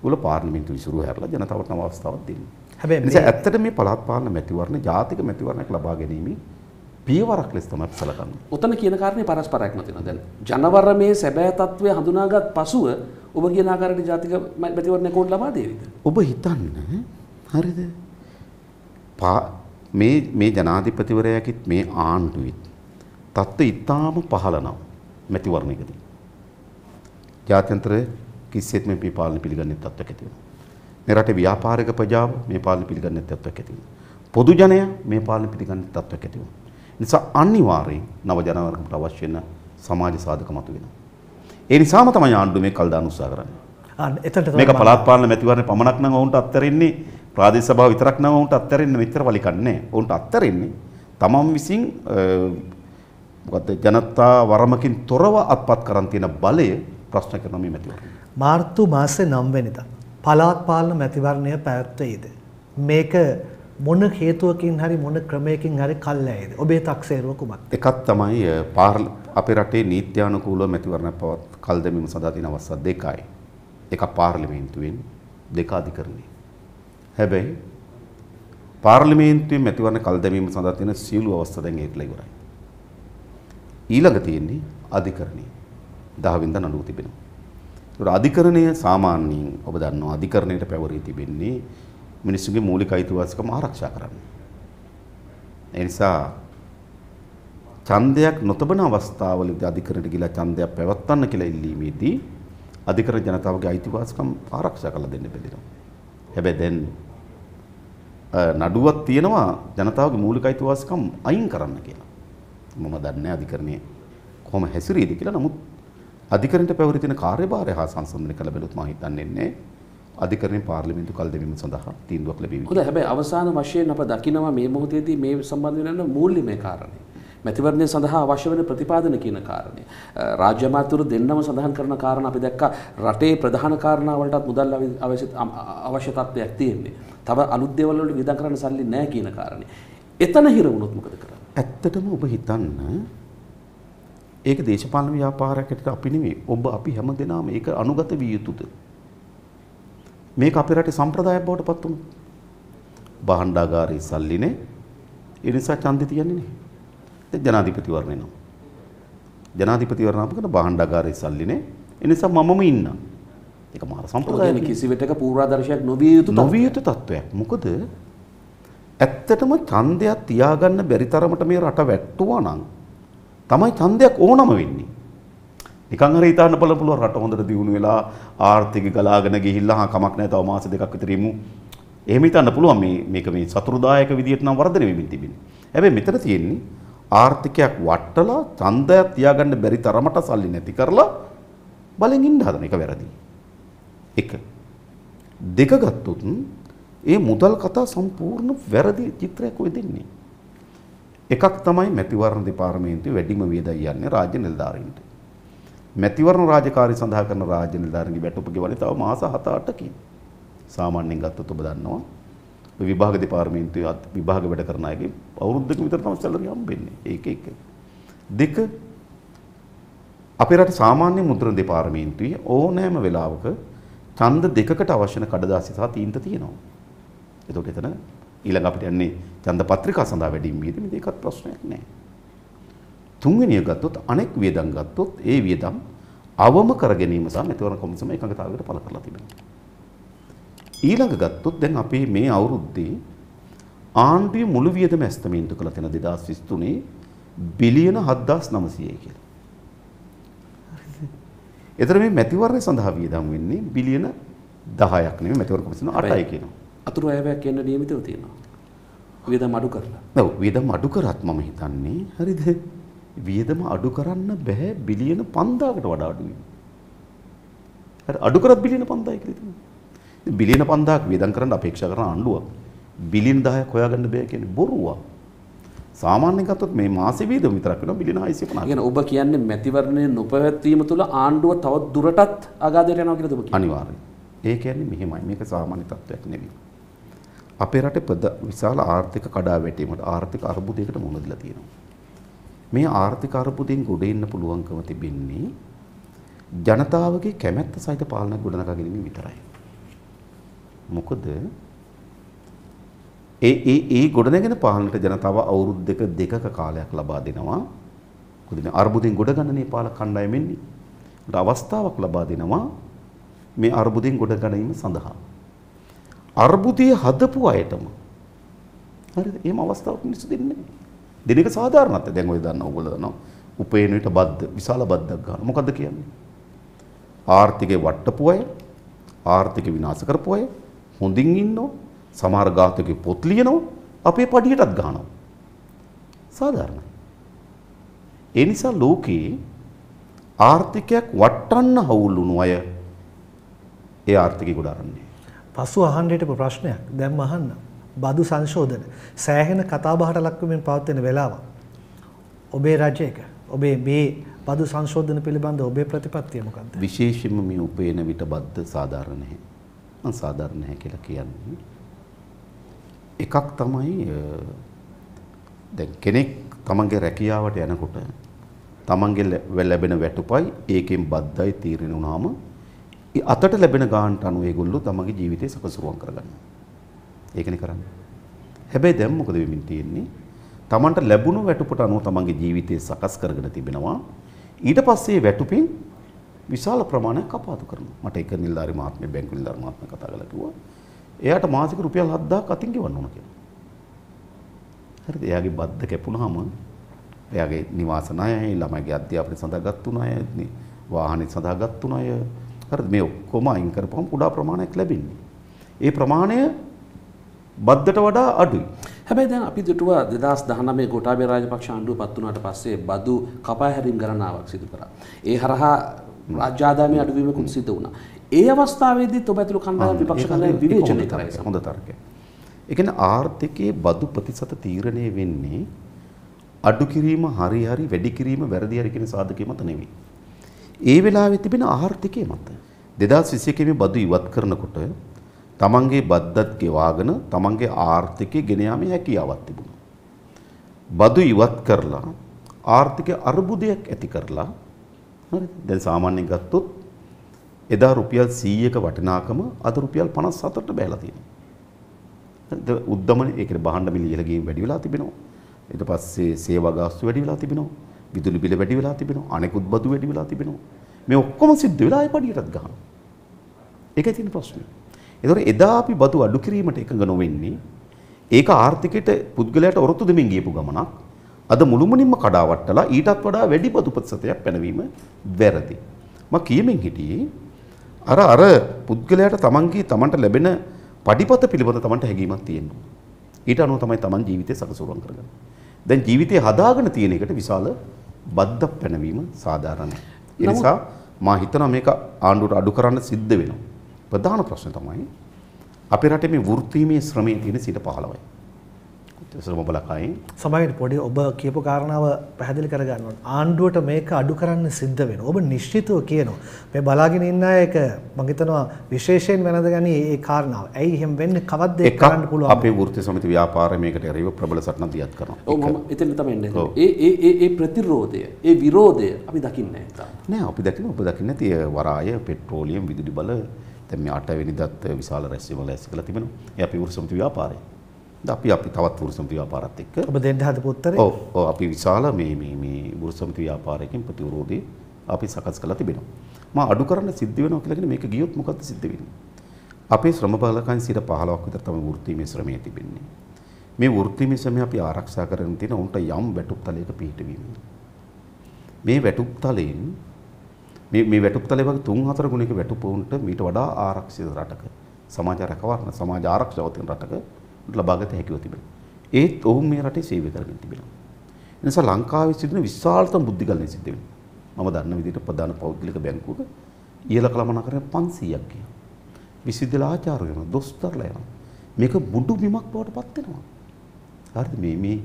ඕගොල්ලෝ පාර්ලිමේන්තු විසුරු හැරලා ජනතාවට නව අවස්ථාවක් දෙන්නේ. හැබැයි මේ ඇත්තට මේ පළාත් පාලන මැතිවරණ ජාතික මැතිවරණයක් ලබා ගැනීම පියවරක් ලෙස තමයි සැලකන්නේ. උතන කියන කාරණේ පරස්පරයක්ම තියෙනවා. දැන් ජනවර මේ සැබෑ తත්වය හඳුනාගත් පසුව ඔබ කියන ආකාරයට ජාතික මැතිවරණය කොහොමද ලබා දෙවිද? ඔබ හිතන්න හරිද? මේ මේ ජනාධිපතිවරයාගෙත් මේ ආණ්ඩුවෙත් තත්ත්ව ඉතාම පහළනවා මැතිවරණයකදී. ජාත්‍යන්තර කිසිසේත් මේ පාලන පිළිගන්නේ තත්ත්වයක් ඇති වෙනවා. මේ රටේ ව්‍යාපාරික ප්‍රජාව මේ පාලන පිළිගන්නේ තත්ත්වයක් ඇති පොදු ජනයා මේ පාලන පිළිගන්නේ තත්ත්වයක් ඇති නිසා අනිවාර්යෙන් නව ජනවර්ගකට අවශ්‍ය වෙන සමාජ සාධක මතුවෙනවා. ඒ නිසාම තමයි ආණ්ඩුව මේ කල් දාන උත්සාහ කරන්නේ. අන්න එතනට මේක පළාත් පාලන මැතිවරණය පමණක් නම් ඔවුන්ට අත්හැරෙන්නේ ප්‍රාදේශ සභාව විතරක් නම් ඔවුන්ට අත්හැරෙන්නේ මෙච්චර වලිකන්නේ. ඔවුන්ට අත්හැරෙන්නේ තමන් විසින් මොකද ජනතා වරමකින් තොරව අත්පත් කරන් තියෙන බලය ප්‍රශ්න කරන මේ මැතිවරණය. මාර්තු මාසේ 9 වෙනිදා පළාත් පාලන මැතිවරණය පැවැත්වෙයිද? මේක මොන හේතුවකින් හරි මොන ක්‍රමයකින් හරි කල්යයිද? ඔබේ තක්සේරුව කුමක්ද? එකක් තමයි අපේ රටේ නීත්‍යානුකූලව මැතිවරණ පවත් කල් දැමීම සඳහා තියෙන අවස්ථා දෙකයි. එකක් පාර්ලිමේන්තුවෙන් දෙක අධිකරණේ. හැබැයි පාර්ලිමේන්තුවේ මැතිවරණ කල් දැමීම සඳහා තියෙන සියලු අවස්ථා දැන් ඒකලා ඉවරයි. ඊළඟ තියෙන්නේ අධිකරණේ. 10 වෙනිදා නඩුව තිබෙනවා. ඒකට අධිකරණය සාමාන්‍යයෙන් ඔබ දන්නවා අධිකරණයට පැවරී තිබෙන්නේ මිනිස්සුගේ මූලික අයිතිවාසිකම් ආරක්ෂා කරන්න. ඒ නිසා ඡන්දයක් නොතබන අවස්ථාවලදී අධිකරණයට ගිහිලා ඡන්දයක් පැවැත්වන්න කියලා ඉල්ලීමේදී අධිකරණ ජනතාවගේ අයිතිවාසිකම් ආරක්ෂා කරලා දෙන්න බැඳිනවා. හැබැයි දැන් නඩුවක් තියෙනවා ජනතාවගේ මූලික අයිතිවාසිකම් අයින් කරන්න කියලා. මම දන්නේ අධිකරණයේ කොහොම හැසිරෙයිද කියලා. නමුත් අධිකරණයට පැවරී තියෙන කාර්යභාරය හා සංසන්දනය කළ බැලුවොත් මම හිතන්නේ නැහැ අධිකරණය පාර්ලිමේන්තු කල් දෙවීම සඳහා තීන්දුවක් ලැබෙවි. හොඳයි හැබැයි අවසාන වශයෙන් අප දකිනවා මේ මොහොතේදී මේ සම්බන්ධ වෙන මූල්‍යමය කාරණේ. මැතිවරණය සඳහා අවශ්‍ය වෙන ප්‍රතිපාදන කියන කාරණය. රාජ්‍ය අමාත්‍යවරු දෙන්නම සඳහන් කරන කාරණා අපි දැක්කා රටේ ප්‍රධාන කාරණා වලටත් මුදල් අවශ්‍ය අවශ්‍ය තත්ත්වයක් තියෙන්නේ. තව අලුත් දේවල් වලට වියදම් කරන්න සල්ලි නැහැ කියන කාරණේ. එතන හිර වුණොත් මොකද කරන්නේ? ඇත්තටම ඔබ හිතන්න ඒක දේශපාලන ව්‍යාපාරයක් ඇටට අපි නෙවෙයි ඔබ අපි හැම දෙනාම ඒක අනුගත විය යුතුද මේක අපේ රටේ සම්ප්‍රදායක් බවට පත් වුණා භාණ්ඩාගාරයේ සල්ලිනේ ඒ නිසා ඡන්දේ තියන්නේ නේ දැන් ජනාධිපතිවරණ එනවා ජනාධිපතිවරණ අපකට භාණ්ඩාගාරයේ සල්ලිනේ ඒ නිසා මමම ඉන්නා ඒක මහා සම්ප්‍රදායන කිසිවිටක පූර්වාදර්ශයක් නොවිය යුතු නොවිය යුතු තත්වයක් මොකද ඇත්තටම ඡන්දයක් තියාගන්න බැරි තරමට මේ රට වැට්ටුවා නම් තමයි ඡන්දයක් ඕනම වෙන්නේ. නිකන් හරි හිතන්න බලන්න පුළුවන් රට හොඳට දියුණු වෙලා ආර්ථික ගලාගෙන ගිහිල්ලා හා කමක් නැහැ තව මාස දෙකක් විතර ඉමු. එහෙම හිතන්න පුළුවන් මේ මේක මේ සතුරුදායක විදියට නම් වර්ධනය වෙමින් තිබෙන්නේ. හැබැයි මෙතන තියෙන්නේ ආර්ථිකයක් වටලා ඡන්දයක් තියාගන්න බැරි තරමට සල්ලි නැති කරලා බලෙන් ඉන්න හදන එක වැරදි. එක දෙක ගත්තොත් ඒ මුදල් කතා සම්පූර්ණ වැරදි චිත්‍රයක් වෙ දෙන්නේ. එකක් තමයි මැතිවරණ දෙපාර්තමේන්තුවේ වැඩිම වියදම් යන්නේ රාජ්‍ය නිලධාරීන්ට. මැතිවරණ රාජකාරී සඳහා කරන රාජ්‍ය නිලධාරීන්ගේ වැටුප ගෙවන්නේ තව මාස 7-8කින්. සාමාන්‍යයෙන් ගත්තොත් ඔබ දන්නවා විභාග දෙපාර්තමේන්තුවේ විභාග වැඩ කරන අයගේ අවුරුද්දක විතර තමයි සැලරි හම්බෙන්නේ. ඒක එක. දෙක අපේ රට සාමාන්‍ය මුද්‍රණ දෙපාර්තමේන්තුවේ ඕනෑම වෙලාවක ඡන්ද දෙකකට අවශ්‍ය කඩදාසි සහ තීන්ත තියෙනවා. එතකොට එතන ඊළඟ අපිට යන්නේ ඡන්ද පත්‍රිකා සඳහා වැඩිම වියදම. ඒකත් ප්‍රශ්නයක් නෑ. තුන්වෙනිය ගත්තොත් අනෙක් වියදම් ගත්තොත් ඒ වියදම් අවම කර ගැනීම සහ මෙතන කොමිසම එකඟතාවයකට පළ කරලා තිබෙනවා. ඊළඟ ගත්තොත් දැන් අපි මේ අවුරුද්දේ ආණ්ඩුවේ මුළු වියදම ඇස්තමේන්තු කළ තැන 2023 බිලියන 7900යි කියලා. එතන මේ මැතිවරණය සඳහා වියදම් වෙන්නේ බිලියන 10ක් නෙමෙයි මැතිවරණ කොමිසම 8යි කියනවා. අතුරු අයවැයක් එන්න නියමිතව තියෙනවා. වියදම් අඩු කරලා. ඔව් වියදම් අඩු කරත් මම හිතන්නේ හරිද? වියදම අඩු කරන්න බෑ බිලියන 5000කට වඩා අඩුයි. හරි අඩු කරත් බිලියන 5000යි කියලා තියෙනවා. බිලියන 5000ක් වියදම් කරන්න අපේක්ෂා කරන ආණ්ඩුවක් බිලියන 10ක් හොයාගන්න බෑ කියන්නේ බොරුවක්. සාමාන්‍යයෙන් ගත්තොත් මේ මාසේ වියදම විතරක් වෙනවා බිලියන 650. කියන්නේ ඔබ කියන්නේ මැතිවරණය නොපැවැත්වීම තුළ ආණ්ඩුව තවත් දුරටත් අගාධයට යනවා කියලාද ඔබ කියන්නේ? අනිවාර්යයෙන්. ඒ කියන්නේ මෙහෙමයි. මේක සාමාන්‍ය තත්ත්වයක් නෙවෙයි. අපේ රටේ විශාල ආර්ථික කඩාවැටීමකට ආර්ථික අර්බුදයකට මුහුණ දීලා තියෙනවා. මේ ආර්ථික අර්බුදයෙන් ගොඩ එන්න පුළුවන්කම තිබෙන්නේ ජනතාවගේ කැමැත්ත සහිත පාලනයක් ගොඩනගා ගැනීම විතරයි. මොකද ඒ ඒ ඒ ගොඩනගෙන පාලනට ජනතාව අවුරුද්දක දෙකක කාලයක් ලබා දෙනවා. මොකද මේ අර්බුදයෙන් ගොඩගන්නනේ පාලක කණ්ඩායම වෙන්නේ. අවස්ථාවක් ලබා දෙනවා මේ අර්බුදයෙන් ගොඩ ගැනීම සඳහා. අර්බුදය හදපු අයටම හරිද? එහෙම අවස්ථාවක් මිනිස්සු දෙන්නේ නැහැ. දෙන එක සාධාරණත් දැන් ඔය දන්න ඕගොල්ලෝ දන්නවා. උපේන විට බද්ද විශාල බද්දක් ගන්නවා. මොකද්ද කියන්නේ? ආර්ථිකේ වට්ටපු අය, ආර්ථික විනාශ කරපු අය හොඳින් ඉන්නෝ, සමහර ඝාතකේ පොත් ලියනෝ, අපේ පඩියටත් ගන්නවා. සාධාරණයි. ඒ නිසා ලෝකේ ආර්ථිකයක් වටන්න හවුල් වුණු අය ඒ ආර්ථිකේ ගොඩ අරන්නේ. පසු අහන්ඩට ප්‍රශ්නයක් දැම් අහන්න බදු සංශෝධන සෑහෙන කතාබහට ලක්වමින් පවත්වෙන වෙලාව. ඔබේ රජයක ඔබේ මේ බදු සංශෝධන පිළිබඳ ඔබේ ප්‍රතිපත්තියමකද විශේෂම මේ උපයන විට බද්ධ සාධාරණය සාධාරණය කියලා කියන්නේ. එකක් තමයි දැ කෙනෙක් තමන්ගේ රැකියාවට යනකොට තමන්ගේ ලැබෙන වැටුපයි ඒකෙන් බද්ධයි තීරෙන වුනාම අතට ලැබෙන ගානට අනුව ඒගොල්ලෝ තමගේ ජීවිතේ සකසුරුවම් කරගන්නවා. ඒකනේ කරන්නේ. හැබැයි දැන් මොකද වෙමින් තියෙන්නේ? Tamanට ලැබුණු වැටුපට අනුව තමගේ ජීවිතේ සකස් කරගෙන තිබෙනවා. ඊට පස්සේ වැටුපින් විශාල ප්‍රමාණයක් කපාතු කරනවා. මට එක නිලධාරි මාත්මේ බැංකු නිලධාරි මාත්මේ කතා කරලා කිව්වා. එයාට මාසික රුපියල් 7000ක් අතින් ගෙවන්න ඕන කියලා. හරිද? එයාගේ බද්ද කැපුණාම එයාගේ නිවාස ණයයි, ළමයිගේ අධ්‍යාපනය සඳහා ගත්තු ණයයි, වාහනේ සඳහා ගත්තු ණයයි හරිද මේ ඔක්කොම අයින් කරපුවම කුඩා ප්‍රමාණයක් ලැබෙන්නේ. ඒ ප්‍රමාණය බද්දට වඩා අඩුයි. හැබැයි දැන් අපි දුටුවා 2019 ගෝඨාභය රාජපක්ෂ ආණ්ඩුව පත් වුණාට පස්සේ බදු කපා හැරීම් ගණනාවක් සිදු කරා. ඒ හරහා රාජ්‍ය ආදායමේ අඩුවීමකුත් සිදු වුණා. ඒ අවස්ථාවේදීත් ඔබ ඇතුළු කණ්ඩායම විපක්ෂ කණ්ඩායම විවේචනය කරයි. හොඳ තර්කයක්. ඒ කියන්නේ ආර්ථිකයේ බදු ප්‍රතිශත තීරණය වෙන්නේ අඩු කිරීම හරි හරි වැඩි කිරීම වැරදි හරි කියන සාධකයේ මත නෙවෙයි. ඒ වෙලාවේ තිබෙන ආර්ථිකයේ මත. දෙදස් විසියකේ බදු ඉවත් කරනකොට තමන්ගේ බද්දත් ගෙවාගෙන තමන්ගේ ආර්ථිකය ගෙන යාමේ හැකියාවක් තිබුණා. බදු ඉවත් කරලා ආර්ථික අර්බුදයක් ඇති කරලා හරි දැන් සාමාන්‍යයෙන් ගත්තොත් එදා රුපියල් 100ක වටිනාකම අද රුපියල් 57ට බැහැලා තියෙනවා. හරිද උද්දමන ඒ කියන්නේ භාණ්ඩ මිල ඉහළ ගිහින් වැඩි වෙලා තිබෙනවා. ඊට පස්සේ සේවා ගාස්තු වැඩි වෙලා තිබෙනවා. විදුලි බිල වැඩි වෙලා තිබෙනවා. අනෙකුත් බදු වැඩි වෙලා තිබෙනවා. මේ ඔක්කොම සිද්ධ වෙලා ආයෙ පඩියටත් ගහනවා. ඒකයි තියෙන ප්‍රශ්නේ. ඒතොර එදා අපි බදු අඩු කිරීමට එකඟ නොවෙන්නේ ඒක ආර්ථිකයට පුද්ගලයාට ඔරොත්තු දෙමින් ගියපු ගමනක් අද මුළුමනින්ම කඩාවට්ටලා ඊටත් වඩා වැඩි බදු ප්‍රතිශතයක් පැනවීම වැරදි. මම කියමින් හිටියේ අර අර පුද්ගලයාට තමන්ගේ තමන්ට ලැබෙන පඩිපත පිළිබඳ තමන්ට හැඟීමක් තියෙනවා. ඊට අනුව තමයි තමන් ජීවිතය සකසුරුම් කරගන්නේ. දැන් ජීවිතය හදාගෙන තියෙන එකට විශාල බද්දක් පැනවීම සාධාරණයි. ඒ නිසා මා හිතනවා මේක ආණ්ඩුවට අඩු කරන්න සිද්ධ වෙනවා. ප්‍රධාන ප්‍රශ්නේ තමයි අපේ රටේ මේ වෘත්තීමේ ශ්‍රමයේ තියෙන සිට 15යි. සුරම බලකායි සමයිට පොඩි ඔබ කියපු කාරණාව පැහැදිලි කරගන්න ආණ්ඩුවට මේක අඩු කරන්න සිද්ධ වෙන ඔබ නිශ්චිතව කියනවා මේ බලාගෙන ඉන්න එක මගේතනවා විශේෂයෙන් වෙනද ගනී ඒ කාරණාව ඇයි එහෙම වෙන්න කවද්ද ඒක කරන්න පුළුවන් අපේ වෘත්ති සමිති ව්‍යාපාරය මේකට එරෙහිව ප්‍රබල සටන දියත් කරනවා ඔව් මම එතන තමයි එන්නේ ඒ ඒ ඒ ඒ ප්‍රතිරෝධය ඒ විරෝධය අපි දකින්නේ නැහැ නෑ අපි දකින්න ඔබ දකින්නේ තිය වරාය පෙට්‍රෝලියම් විදුලි බල දැන් මේ 8 වෙනිදාත් විශාල රැස්වීම ලෑස්ති කරලා තිබෙනවා ඒ අපේ වෘත්ති සමිති ව්‍යාපාරය අපි අපි තවත් වෘසමිති ව්‍යාපාරත් එක්ක ඔබ දෙන්න හදපු උත්තරේ ඔව් ඔව් අපි විශාල මේ මේ මේ වෘසමිති ව්‍යාපාරයෙන් ප්‍රතිවිරෝධී අපි සකස් කරලා තිබෙනවා මා අඩු කරන්න සිද්ධ වෙනවා කියලා කියන්නේ මේක ගියොත් මොකද්ද සිද්ධ වෙන්නේ අපේ ශ්‍රම බලකයන් 15ක් විතර තමයි වෘත්තීමේ ශ්‍රමයේ තිබෙන්නේ මේ වෘත්තීමේ ශ්‍රමය අපි ආරක්ෂා කරගෙන තියෙන උන්ට යම් වැටුප් තලයක පිහිටවීම මේ වැටුප් තලයෙන් මේ මේ වැටුප් තලයේ වගේ 3-4 ගුණයක වැටුප උන්ට මීට වඩා ආරක්ෂිත රටක සමාජ රැකවරණ සමාජ ආරක්ෂාව තියෙන රටක ලබාගත හැකිව තිබෙනවා. ඒත් ඔවුන් මේ රටේ සේවය කරගෙන තිබෙනවා. ඒ නිසා ලංකාවේ සිටින විශාලතම බුද්ධිගලණය සිද්ධ වෙනවා. මම දන්න විදිහට ප්‍රධාන පෞද්ගලික බැංකුවක ඉහළ කළමනාකරණය 500ක් ගියා. විශ්වවිද්‍යාල ආචාර්ය වෙනවා, දොස්තරලා යනවා. මේක බුදු බිමක් බවට පත් වෙනවා. හරිද? මේ මේ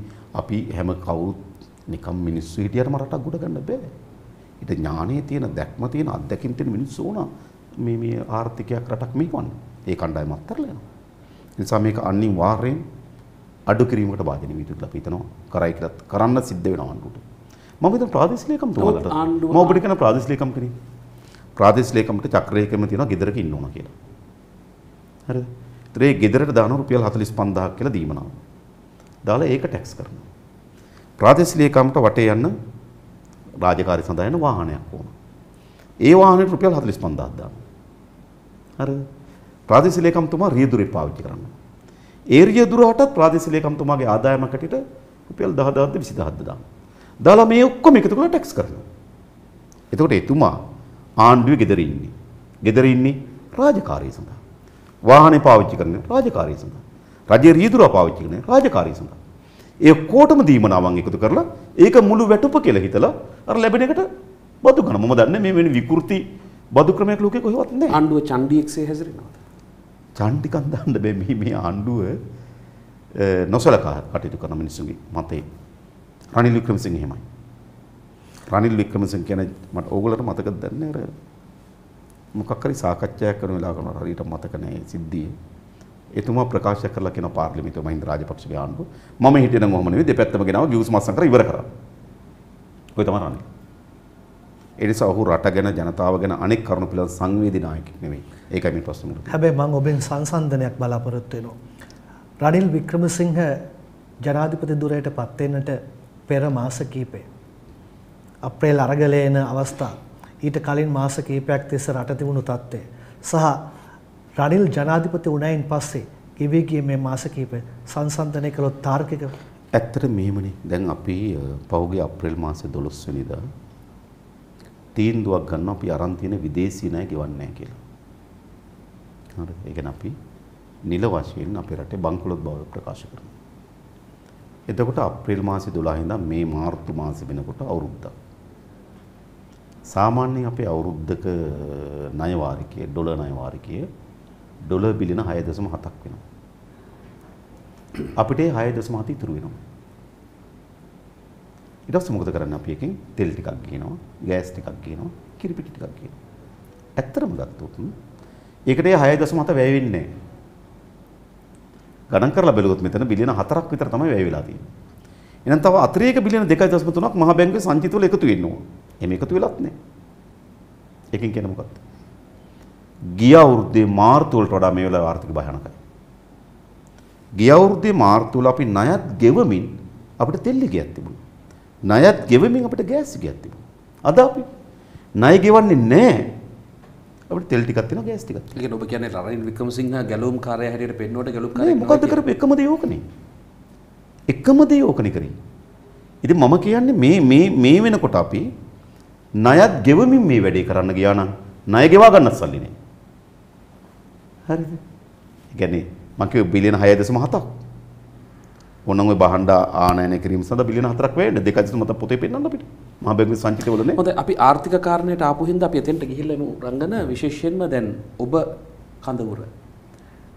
අපි හැම කවුරුත් නිකම් මිනිස්සු හිටියටම රටක් ගොඩ ගන්න බෑ. ඊට ඥානයේ තියෙන දැක්ම තියෙන අත්දැකීම් තියෙන මිනිස්සු ඕන මේ මේ ආර්ථිකයක් රටක් මේවන්න. ඒ කණ්ඩායම අත්තරලා යනවා. නිසා මේක අනිවාර්යෙන් අඩු කිරීමකට වාදින වීතු කියලා අපි හිතනවා කරයි කියලා කරන්න සිද්ධ වෙනවා අනුරට. මම හිතන ප්‍රාදේශීය ලේකම්තුමාලට මම ඔබට කියන ප්‍රාදේශීය ලේකම් කෙනෙක්. ප්‍රාදේශීය ලේකම්ට චක්‍රයකම තියෙනවා ගෙදරක ඉන්න ඕන කියලා. හරිද? ඒතර ඒ ගෙදරට දානවා රුපියල් 45000ක් කියලා දීමනවා. දාලා ඒක ටැක්ස් කරනවා. ප්‍රාදේශීය ලේකම්ට වටේ යන්න රාජකාරි සඳහා යන වාහනයක් ඕන. ඒ වාහනේට රුපියල් 45000ක් දානවා. හරිද? ප්‍රාදේශීය ලේකම්තුමා රියදුරේ පාවිච්චි කරනවා. ඒ රියදුරටත් ප්‍රාදේශීය ලේකම්තුමාගේ ආදායමක් හැටියට රුපියල් 10000ද 20000ද දානවා. දාලා මේ ඔක්කොම එකතු කරලා ටැක්ස් කරනවා. එතකොට එතුමා ආණ්ඩුවේ gederi ඉන්නේ. gederi ඉන්නේ රාජකාරිය සඳහා. වාහනේ පාවිච්චි කරන්නේ රාජකාරිය සඳහා. රජයේ රියදුරා පාවිච්චි කරන්නේ රාජකාරිය සඳහා. ඒ ඔක්කොටම දීමනාවන් එකතු කරලා ඒක මුළු වැටුප කියලා හිතලා අර ලැබෙන එකට බදු කරනවා. මම දන්නේ මේ වෙන විකෘති බදු ක්‍රමයක් ලෝකේ කොහෙවත් නැහැ. ආණ්ඩුව චණ්ඩියෙක්සේ හැසිරෙනවා. ජන් ටිකක් දාන්න බෑ මේ මේ ආණ්ඩුව නොසලකා කටයුතු කරන මිනිස්සුන්ගේ මතේ. රනිල් වික්‍රමසිංහ එහෙමයි. රනිල් වික්‍රමසිංහ කියන මට ඕගොල්ලන්ට මතකද දන්නේ අර මොකක් හරි සාකච්ඡාවක් කරන වෙලාවක මට හරියට මතක නැහැ සිද්ධියේ. එතුමා ප්‍රකාශ කරලා කියන පාර්ලිමේන්තුව මහින්ද රාජපක්ෂගේ ආණ්ඩුව මම හිටියේ නම් ඔහම නෙවෙයි දෙපැත්තම ගෙනාව ගිවිසුම අස්සම් කරලා ඉවර කරා. ඔය තමයි රනිල්. ඒ නිසා ඔහු රට ගැන ජනතාව ගැන අනෙක් කරුණු පිළිබඳ සංවේදී නායකයෙක් නෙවෙයි. ඒකයි මේ ප්‍රශ්න මට. හැබැයි මම ඔබෙන් සංසන්දනයක් බලාපොරොත්තු වෙනවා. රනිල් වික්‍රමසිංහ ජනාධිපති ධුරයට පත් වෙන්නට පෙර මාස කිහිපේ අප්‍රේල් අරගලයේන අවස්ථා ඊට කලින් මාස කිහිපයක් තිස්ස රට තිබුණු තත්ත්වය සහ රනිල් ජනාධිපති වුණයින් පස්සේ ගෙවී ගිය මේ මාස කිහිපේ සංසන්දනය කළොත් තාර්කිකව ඇත්තට මෙහෙමනේ දැන් අපි පෞගේ අප්‍රේල් මාසේ 12 වෙනිදා තීන්දුවක් ගන්න අපි අරන් තියෙන විදේශී ණය ගෙවන්නේ නැහැ කියලා. හරි. ඒ කියන්නේ අපි නිල වශයෙන් අපේ රටේ බංකොලොත් බව ප්‍රකාශ කරනවා. එතකොට අප්‍රේල් මාසේ 12 ඉඳන් මේ මාර්තු මාසෙ වෙනකොට අවුරුද්දක්. සාමාන්‍යයෙන් අපේ අවුරුද්දක ණය වාරිකයේ ඩොලර් ණය වාරිකයේ ඩොලර් බිලියන 6.7ක් වෙනවා. අපිට 6.7 ඉතුරු වෙනවා. ඊට පස්සේ මොකද කරන්නේ අපි එකෙන් තෙල් ටිකක් ගේනවා, ගෑස් ටිකක් ගේනවා, කිරිපිටි ටිකක් ගේනවා. ඇත්තටම ගත්තොත් ඒකට ඒ 6.7 වැය වෙන්නේ නැහැ. ගණන් කරලා බැලුවොත් මෙතන බිලියන 4ක් විතර තමයි වැය වෙලා තියෙන්නේ. එහෙනම් තව අතිරේක බිලියන 2.3ක් මහ බැංකුවේ සංචිත වල එකතු වෙන්න ඕන. එහෙම එකතු වෙලත් නැහැ. ඒකෙන් කියන්නේ මොකක්ද? ගිය අවුරුද්දේ මාර්තු වලට වඩා මේ වෙලාවේ ආර්ථික භයානකයි. ගිය අවුරුද්දේ මාර්තු වල අපි ණයත් ගෙවමින් අපිට තෙල් ගියක් තිබුණා. ණයත් ගෙවමින් අපිට ගෑස් ගියක් තිබුණා. අද අපි ණය ගෙවන්නේ නැහැ. අපිට තෙල් ටිකක් තියෙනවා ගෑස් ටිකක් තියෙනවා. ඒ කියන්නේ ඔබ කියන්නේ රනිල් වික්‍රමසිංහ ගැලුම් කාර්යය හැටියට පෙන්වුවට ගැලුම් කාර්යය නෙවෙයි. මොකද්ද කරපු එකම දේ ඕකනේ. එකම දේ ඕකනේ කරේ. ඉතින් මම කියන්නේ මේ මේ මේ වෙනකොට අපි ණයත් ගෙවමින් මේ වැඩේ කරන්න ගියා නම් ණය ගෙවා ගන්නත් සල්ලි නෑ. හරිද? ඒ කියන්නේ මම කිව්ව බිලියන 6.7ක්. ඔන්න ඔය බහන්ඩ ආනයනය කිරීම සඳහා බිලියන 4ක් වැයෙන්නේ දෙක අජිත මත පොතේ පෙන්නන්න අපිට මහා බැංකුවේ සංචිතවලනේ හොඳයි අපි ආර්ථික කාරණයට ආපු හින්දා අපි එතෙන්ට ගිහිල්ලා එමු රංගන විශේෂයෙන්ම දැන් ඔබ කඳවුර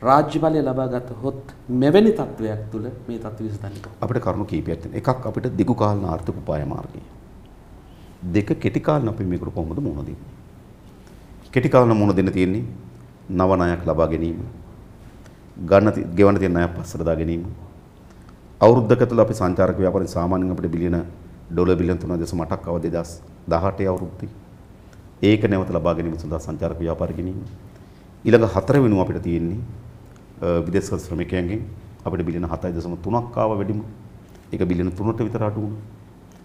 රාජ්‍ය බලය ලබා ගත්තොත් මෙවැනි තත්වයක් තුළ මේ තත්ත්ව විසඳන්න අපිට කරුණු කීපයක් තියෙනවා එකක් අපිට දිගු කාලන ආර්ථික උපාය මාර්ගය දෙක කෙටි කාලන අපි මේකට කොහොමද මුහුණ දෙන්නේ කෙටි කාලන මුහුණ දෙන්න තියෙන්නේ නව ණයක් ලබා ගැනීම ගන්න ගෙවන්න තියෙන ණයක් පස්සට දා ගැනීම අවුරුද්දක තුළ අපි සංචාරක ව්‍යාපාරෙන් සාමාන්‍යයෙන් අපිට බිලියන ඩොලර් බිලියන 3.8ක් අවදි 2018 අවුරුද්දේ. ඒක නැවත ලබා ගැනීම සඳහා සංචාරක ව්‍යාපාර ගෙනීම. ඊළඟ හතර වෙනුව අපිට තියෙන්නේ විදේශගත ශ්‍රමිකයන්ගෙන් අපිට බිලියන 7.3ක් ආව වැඩිම. ඒක බිලියන 3ට විතර අඩු වුණා.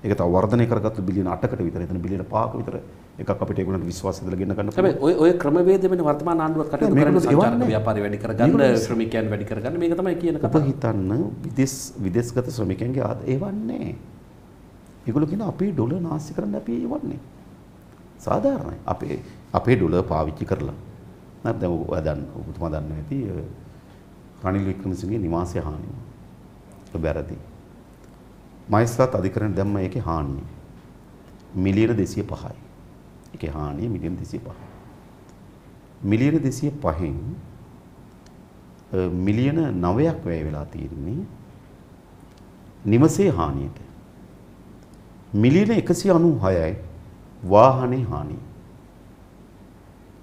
ඒක තව වර්ධනය කරගත්තු බිලියන 8කට විතර. එතන බිලියන 5ක විතර එකක් අපිට ඒගොල්ලන්ට විශ්වාසය දලා ගෙන්න ගන්න පුළුවන්. ඔය ඔය ක්‍රමවේද වෙන වර්තමාන ආණ්ඩුවත් කටයුතු කරන සංචාරක ව්‍යාපාරය වැඩි කරගන්න ශ්‍රමිකයන් වැඩි කරගන්න මේක තමයි කියන කතාව. ඔබ හිතන්න විදේශ විදේශගත ශ්‍රමිකයන්ගේ ආද ඒවන්නේ. ඒගොල්ලෝ කියන අපේ ඩොලර් නාස්ති කරන්න අපි ඒවන්නේ. සාධාරණයි. අපේ අපේ ඩොලර් පාවිච්චි කරලා. නැත්නම් දැන් ඔය දන්න ඔබතුමා දන්න ඇති රනිල් වික්‍රමසිංහගේ නිවාසය හානි වුණා. බැරදී. මයිස්ත්‍රාත් අධිකරණ දැම්ම ඒකේ හානිය. මිලියන 205යි. ඒකේ හානිය මිලියන 205. මිලියන 205න් මිලියන 9ක් වැය වෙලා තියෙන්නේ නිවසේ හානියට. මිලියන 196යි වාහනේ හානිය.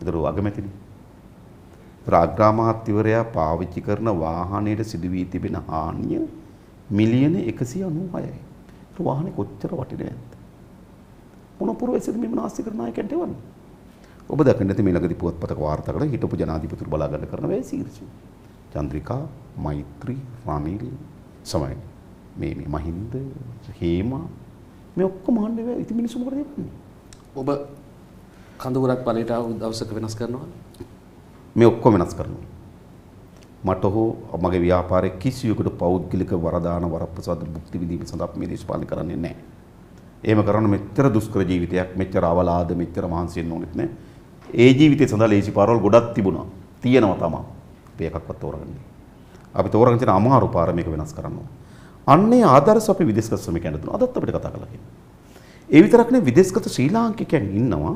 ඒතර වගමැතිනි. ප්‍රාග්‍රාමාත්‍යවරයා පාවිච්චි කරන වාහනයට සිදුවී තිබෙන හානිය මිලියන 196යි. ඒතර වාහනේ කොච්චර වටිනවද? මොනපුර වෙසෙද මෙම නාස්ති කරන අයකට එවන්නේ. ඔබ දැකන්නේ නැති මේ ළඟදී පුවත්පතක වාර්තා කරන හිටපු ජනාධිපතිතුරු බලා ගන්න කරන වේ සීර්ෂි. චන්ද්‍රිකා, මෛත්‍රී, රනිල් සමයි. මේ මේ මහින්ද, හේමා මේ ඔක්කොම ආන්නේ වේ. ඉතින් මිනිස්සු මොකටද එවන්නේ? ඔබ කඳුරක් පළේට දවසක වෙනස් කරනවා. මේ ඔක්කොම වෙනස් කරනවා. මට හෝ මගේ ව්‍යාපාරයේ කිසියෙකුට පෞද්ගලික වරදාන වරප්‍රසාද භුක්ති විඳීම සඳහා මේ දේශපාලන කරන්නේ නැහැ. එහෙම කරන මෙච්චර දුෂ්කර ජීවිතයක් මෙච්චර අවලාද මෙච්චර මහන්සියෙන් ඕනෙත් නෑ. ඒ ජීවිතේ සඳහා ලේසි පාරවල් ගොඩක් තිබුණා. තියෙනවා තමයි. අපි එකක්වත් තෝරගන්නේ. අපි තෝරගෙන තියෙන අමාරු පාර මේක වෙනස් කරනවා. අන්නේ ආදර්ශ අපි විදේශගත ශ්‍රමිකයන්ට දුන්නා. අදත් අපිට කතා කරලා කියනවා. ඒ විතරක් නෙවෙයි විදේශගත ශ්‍රී ලාංකිකයන් ඉන්නවා.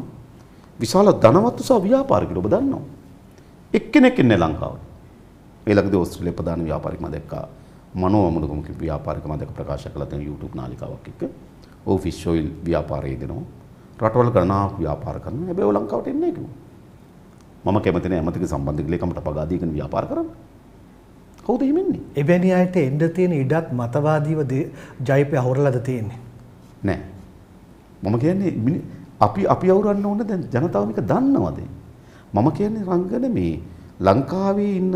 විශාල ධනවත්තු සහ ව්‍යාපාරිකයෝ ඔබ දන්නවා. එක්කෙනෙක් ඉන්නේ ලංකාවේ. මේ ළඟදී ඕස්ට්‍රේලියාවේ ප්‍රධාන ව්‍යාපාරිකම දැක්කා. මනෝ අමුණුගම කිව්ව ව්‍යාපාරිකම දැක්ක ප්‍රකාශ කළා තියෙන YouTube නාලිකාවක් එක්ක. ඔව් ෆිෂ් ඔයිල් ව්‍යාපාරය දෙනවා. රටවල් ගණනාවක් ව්‍යාපාර කරනවා. හැබැයි ඔය ලංකාවට එන්නේ නැහැ කිව්වා. මම කැමති නැහැ ඇමතිගේ සම්බන්ධ ලේකම්ට පගා දීගෙන ව්‍යාපාර කරන්න. කවුද එහෙම ඉන්නේ? එවැනි අයට එන්න තියෙන ඉඩක් මතවාදීව ජයිපේ අහුරලාද තියෙන්නේ? නෑ. මම කියන්නේ අපි අපි අවුරන්න ඕන දැන් ජනතාව මේක දන්නවද? මම කියන්නේ රංගන මේ ලංකාවේ ඉන්න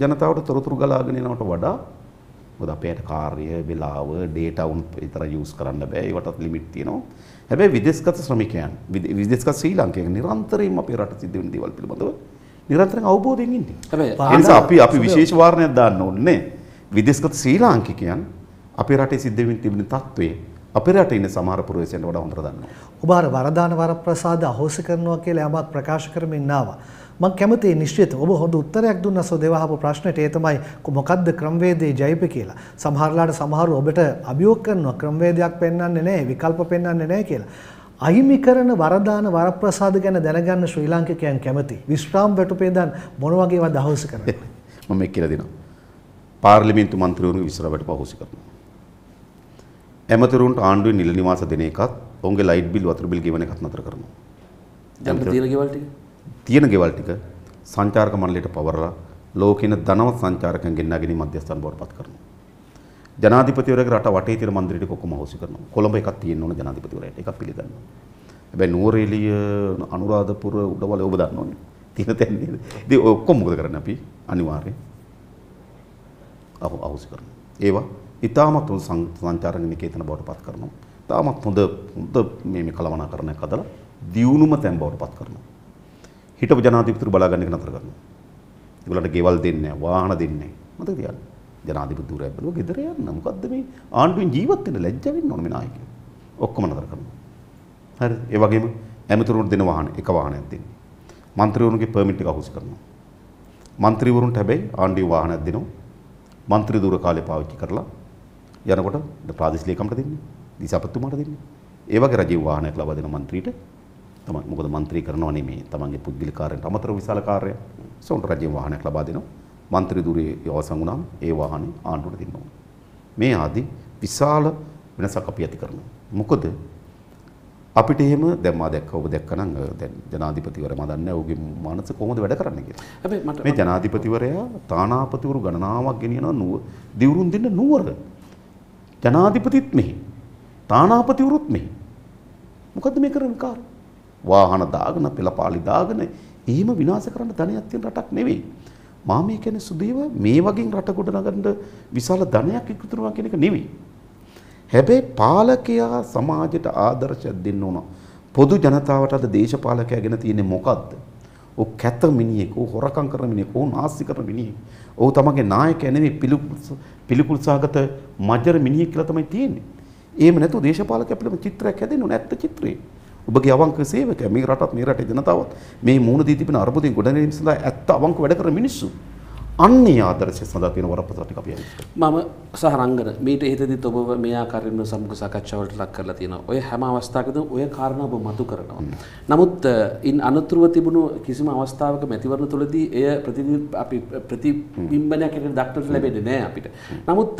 ජනතාවට තොරතුරු ගලාගෙන යනවට වඩා මොකද අපේ ඇට කාර්ය වෙලාව ඩේටා උන් විතර යූස් කරන්න බෑ ඒකටත් ලිමිට් තියෙනවා හැබැයි විදේශගත ශ්‍රමිකයන් විදේශගත ශ්‍රී ලංකේක නිරන්තරයෙන්ම අපේ රට සිද්ධ වෙන දේවල් පිළිබඳව නිරන්තරයෙන් අවබෝධයෙන් ඉන්නේ හැබැයි ඒ නිසා අපි අපි විශේෂ වාරණයක් දාන්න ඕනේ විදේශගත ශ්‍රී ලාංකිකයන් අපේ රටේ සිද්ධ වෙමින් තිබෙන තත්ත්වය අපේ රටේ ඉන්න සමහර පුරවැසියන්ට වඩා හොඳට දන්නවා. ඔබ අර වරදාන වරප්‍රසාද අහෝස කරනවා කියලා යමක් ප්‍රකාශ කරමින් ආවා. මම කැමතියි නිශ්චිතව ඔබ හොඳ උත්තරයක් දුන්න සොදේව අහපු ප්‍රශ්නෙට ඒ තමයි මොකද්ද ක්‍රමවේදයේ ජයිප කියලා. සමහරලාට සමහරු ඔබට අභියෝග කරනවා ක්‍රමවේදයක් පෙන්වන්නේ නැහැ, විකල්ප පෙන්වන්නේ නැහැ කියලා. අහිමි කරන වරදාන වරප්‍රසාද ගැන දැනගන්න ශ්‍රී ලාංකිකයන් කැමති. විශ්‍රාම් වැටුපේදන් මොන වගේ ඒවා දහවස කරන්නේ? මම මේක කියලා දෙනවා. පාර්ලිමේන්තු මන්ත්‍රීවරුන්ගේ විශ්‍රාම් වැටුපහොසි කරනවා. ඇමතිවරුන්ට ආණ්ඩුවේ නිල නිවාස දෙන එකත් ඔවුන්ගේ ලයිට් බිල් වතුර බිල් ගෙවන එකත් නතර කරනවා. ජනපතිල ගෙවල් ටික තියෙන ගෙවල් ටික සංචාරක මණ්ඩලයට පවරලා ලෝකෙන ධනවත් සංචාරකයන්ගෙන් නැගිනි මධ්‍යස්ථාන බවට පත් කරනවා. ජනාධිපතිවරයෙක් රට වටේ තියෙන මන්දිරෙට කොක්කම හොසි කරනවා. කොළඹ එකක් තියෙන්න ඕන ජනාධිපතිවරයෙක්. එකක් පිළිගන්නවා. හැබැයි නුවරඑළිය, අනුරාධපුර, උඩවල ඔබ දන්නවනේ. තියෙන තැන් නේද? ඉතින් ඔය ඔක්කොම මොකද කරන්නේ අපි? අනිවාර්යෙන් අහු අහුසි කරනවා. ඒවා ඉතාමත් හොඳ සංචාරක නිකේතන බවට පත් කරනවා. ඉතාමත් හොඳ හොඳ මේ මේ කලවණාකරණයක් හදලා දියුණුම තැන් බවට පත් කරනවා. හිටපු ජනාධිපතිතුරු බලාගන්න එක නතර කරනවා. ඒගොල්ලන්ට ගෙවල් දෙන්නේ නැහැ, වාහන දෙන්නේ නැහැ. මතක තියාගන්න. ජනාධිපතිතුරු බැලුව ගෙදර යන්න. මොකද්ද මේ ආණ්ඩුවෙන් ජීවත් වෙන්න ලැජ්ජ වෙන්න ඕන මේ නායකයෝ. ඔක්කොම නතර කරනවා. හරි. ඒ වගේම ඇමතිවරුන්ට දෙන වාහන එක වාහනයක් දෙන්නේ. മന്ത്രിවරුන්ගේ පර්මිට් එක අහුස් කරනවා. മന്ത്രിවරුන්ට හැබැයි ආණ්ඩුවේ වාහනයක් දෙනවා. മന്ത്രി දුර කාලේ පාවිච්චි කරලා යනකොට ප්‍රාදේශීය ලේකම්ට දෙන්නේ. දිසාපතිතුමාට දෙන්නේ. ඒ වගේ රජීව වාහනයක් ලබා දෙන മന്ത്രിට තමන් මොකද മന്ത്രി කරනවා නෙමේ තමන්ගේ පුද්ගලික කාර්යයන්ට අමතර විශාල කාර්යයක්. සොන්ට රජයෙන් වාහනයක් ලබා දෙනවා. മന്ത്രി ධුරයේ අවසන් වුණාම ඒ වාහනේ ආණ්ඩුවට දෙන්න මේ ආදී විශාල වෙනසක් අපි ඇති කරනවා. මොකද අපිට එහෙම දැන් මා දැක්ක ඔබ දැක්කනම් දැන් ජනාධිපතිවරයා මම දන්නේ ඔහුගේ මනස කොහොමද වැඩ කරන්නේ කියලා. හැබැයි මට මේ ජනාධිපතිවරයා තානාපතිවරු ගණනාවක් ගෙනියනවා නුව දිවුරුන් දෙන්න නුවර. ජනාධිපතිත් මෙහි. තානාපතිවරුත් මෙහි. මොකද්ද මේ කරන්නේ කාර්ය? වාහන දාගෙන පෙළපාලි දාගෙන එහෙම විනාශ කරන්න ධනයක් තියෙන රටක් නෙවෙයි. මා මේ කියන්නේ සුදීව මේ වගේ රට ගොඩනගන්න විශාල ධනයක් එකතු කරනවා කියන එක නෙවෙයි. හැබැයි පාලකයා සමාජයට ආදර්ශයක් දෙන්න ඕන. පොදු ජනතාවට අද දේශපාලකයා ගැන තියෙන්නේ මොකද්ද? ඔව් කැත මිනිහෙක්, ඔව් හොරකම් කරන මිනිහෙක්, ඔව් නාස්ති කරන මිනිහෙක්. ඔව් තමගේ නායකයා නෙවෙයි පිළිකුල් සාගත මජර මිනිහෙක් කියලා තමයි තියෙන්නේ. එහෙම නැතුව දේශපාලකයා පිළිම චිත්‍රයක් හැදෙන්නේ නැත්ත චිත්‍රේ. ඔබගේ අවංක සේවකයා මේ රටත් මේ රටේ ජනතාවත් මේ මූණ දී තිබෙන අර්බුදයෙන් ගොඩනැගීම සඳහා ඇත්ත අවංක වැඩ කරන මිනිස්සු අන්නේ ආදර්ශය සඳහා තියෙන වරප්‍රසාද ටික අපි මම සහ රංගන මීට හිතෙදිත් ඔබ මේ ආකාරයෙන්ම සමුග සාකච්ඡාවලට ලක් කරලා තියෙනවා. ඔය හැම අවස්ථාවකදී ඔය කාරණා ඔබ මතු කරනවා. නමුත් ඉන් අනුතුරුව තිබුණු කිසිම අවස්ථාවක මැතිවරණ තුළදී එය ප්‍රතිබිම්බ අපි ප්‍රතිබිම්බනයක් හැටියට දක්නට ලැබෙන්නේ නැහැ අපිට. නමුත්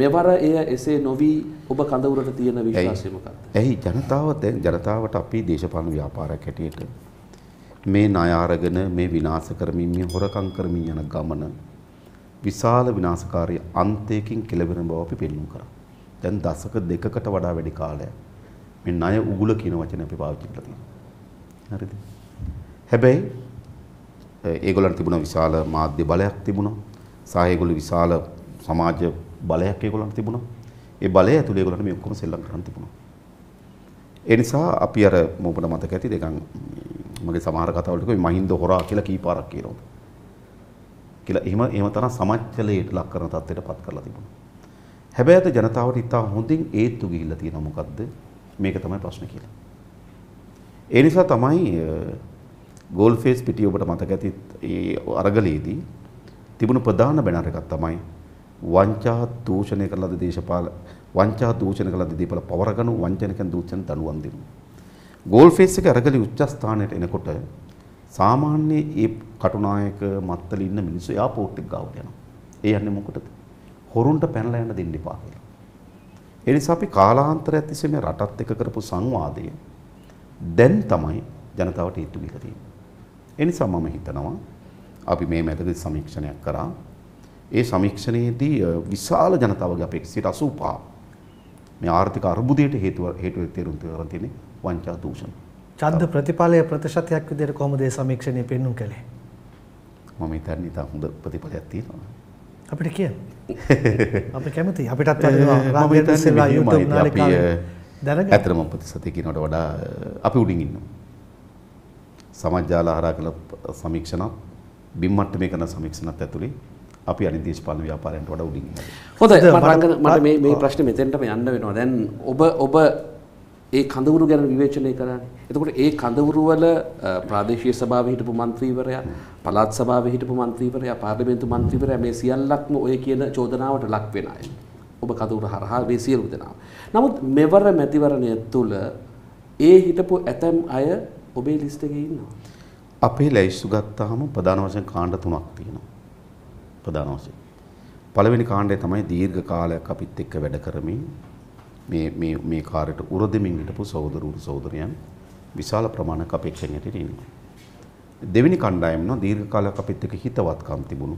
මෙවර එය එසේ නොවි ඔබ කඳවුරට තියෙන විශ්වාසය මොකක්ද? එහි ජනතාව දැන් ජනතාවට අපි දේශපාලන ව්‍යාපාරයක් හැටියට මේ ණය අරගෙන මේ විනාශ කරමින් මේ හොරකම් කරමින් යන ගමන විශාල විනාශකාරී අන්තයකින් කෙලවෙන බව අපි පෙන්වු කරා. දැන් දශක දෙකකට වඩා වැඩි කාලයක් මේ ණය උගුල කියන වචන අපි පාවිච්චි කරලා තියෙනවා. හරිද? හැබැයි ඒගොල්ලන්ට තිබුණා විශාල මාධ්‍ය බලයක් තිබුණා. සහ ඒගොල්ලෝ විශාල සමාජ බලයක් ඒගොල්ලන්ට තිබුණා. ඒ බලය ඇතුළේ ඒගොල්ලන්ට මේ ඔක්කොම සෙල්ලම් කරන් තිබුණා. ඒ නිසා අපි අර මොබට මතක ඇති දෙකන් මගේ සමහර කතාවලට කිව්වේ මහින්ද හොරා කියලා කීපාරක් කියනවා. කියලා එහෙම එහෙම තරම් සමච්චලයට ලක් කරන තත්ත්වයටපත් කරලා තිබුණා. හැබැයි අද ජනතාවට ඉතා හොඳින් ඒත්තු ගිහිල්ලා තියෙනවා මොකද්ද? මේක තමයි ප්‍රශ්නේ කියලා. ඒ නිසා තමයි ගෝල් ෆේස් පිටි ඔබට මතක ඇති ඒ අරගලයේදී තිබුණු ප්‍රධාන බැනර් එකක් තමයි වංචා දූෂණය කළ දේශපාල වංචා දූෂණය කළ දීපල පවරගනු වංචනකෙන් දූෂණ දඬුවම් දෙනවා. ගෝල් ෆේස් එක අරගලි උච්චස්ථානයට එනකොට සාමාන්‍ය ඒ කටුනායක මත්තල ඉන්න මිනිස්සු එයාපෝට් එක ගාවට යනවා. ඒ යන්නේ මොකටද? හොරුන්ට පැනලා යන්න දෙන්න එපා කියලා. ඒ නිසා අපි කාලාන්තරයක් තිස්සේ මේ රටත් එක්ක කරපු සංවාදය දැන් තමයි ජනතාවට ඊතු දීලා තියෙන්නේ. ඒ නිසා මම හිතනවා අපි මේ මැදදී සමීක්ෂණයක් කරා. ඒ සමීක්ෂණයේදී විශාල ජනතාවගේ අපේක්ෂිත 85 මේ ආර්ථික අර්බුදයට හේතුව හේතු වෙලා තියෙන වංචා දූෂණ. ඡන්ද ප්‍රතිඵලය ප්‍රතිශතයක් විදිහට කොහොමද ඒ සමීක්ෂණය පෙන්වුම් කළේ? මම හිතන්නේ තා හොඳ ප්‍රතිඵලයක් තියෙනවා. අපිට කියන්න. අපි කැමතියි. අපිටත් වැඩිනවා. මම හිතන්නේ YouTube නාලිකාවේ දැනගන්න. ඇත්තටම ප්‍රතිශතය කියනවට වඩා අපි උඩින් ඉන්නවා. සමාජාල හරහා කළ සමීක්ෂණත් බිම් මට්ටමේ කරන සමීක්ෂණත් ඇතුලේ අපි අනිත් දේශපාලන ව්‍යාපාරයන්ට වඩා උඩින් ඉන්නවා. හොඳයි මට මේ මේ ප්‍රශ්නේ මෙතෙන්ටම යන්න වෙනවා. දැන් ඔබ ඔබ ඒ කඳවුරු ගැන විවේචනය කරන්නේ. එතකොට ඒ කඳවුරු වල ප්‍රාදේශීය සභාවේ හිටපු മന്ത്രിවරයා, පළාත් සභාවේ හිටපු മന്ത്രിවරයා, පාර්ලිමේන්තු മന്ത്രിවරයා මේ සියල්ලක්ම ඔය කියන චෝදනාවට ලක් වෙන අය. ඔබ කඳවුරු හරහා මේ සියලු දෙනා. නමුත් මෙවර මැතිවරණය තුල ඒ හිටපු ඇතම් අය ඔබේ ලිස්ට් එකේ ඉන්නවා. අපේ ලැයිස්තු ගත්තාම ප්‍රධාන වශයෙන් කාණ්ඩ තුනක් තියෙනවා. ප්‍රධාන වශයෙන්. පළවෙනි කාණ්ඩය තමයි දීර්ඝ කාලයක් අපිත් එක්ක වැඩ කරමින් මේ මේ කාර්යයට උරදෙමින් හිටපු සහෝදරවරු සහෝදරයන් විශාල ප්‍රමාණයක් අපේක්ෂෙන් ඇටිට ඉන්නවා. දෙවෙනි කණ්ඩායම නෝ දීර්ඝ කාලයක් අපිත් එක්ක හිතවත්කම් තිබුණු.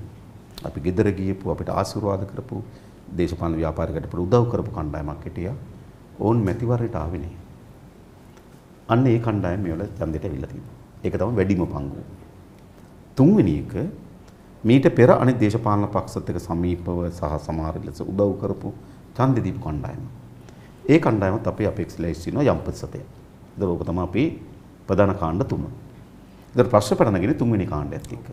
අපි ගෙදර ගියපු අපිට ආශිර්වාද කරපු දේශපාලන ව්‍යාපාරිකට අපිට උදව් කරපු කණ්ඩායමක් හිටියා. ඕන් මැතිවරණයට ආවේ නෑ. අන්න ඒ කණ්ඩායම මේ වල ඡන්දෙට ඇවිල්ලා තිබුණා. ඒක තමයි වැඩිම පංගුව. තුන්වෙනි එක මීට පෙර අනිත් දේශපාලන පක්ෂත් එක්ක සමීපව සහ සමහර ලෙස උදව් කරපු ඡන්දෙ දීපු කණ්ඩායමක්. ඒ කණ්ඩායමත් අපි අපේක්ෂාලයිස් වෙනවා යම්පසතේ. ඒතර ඕක තමයි අපි ප්‍රධාන කාණ්ඩ තුන. ඒතර ප්‍රශ්න පටනගෙන තුන්වෙනි කාණ්ඩයත් එක්ක.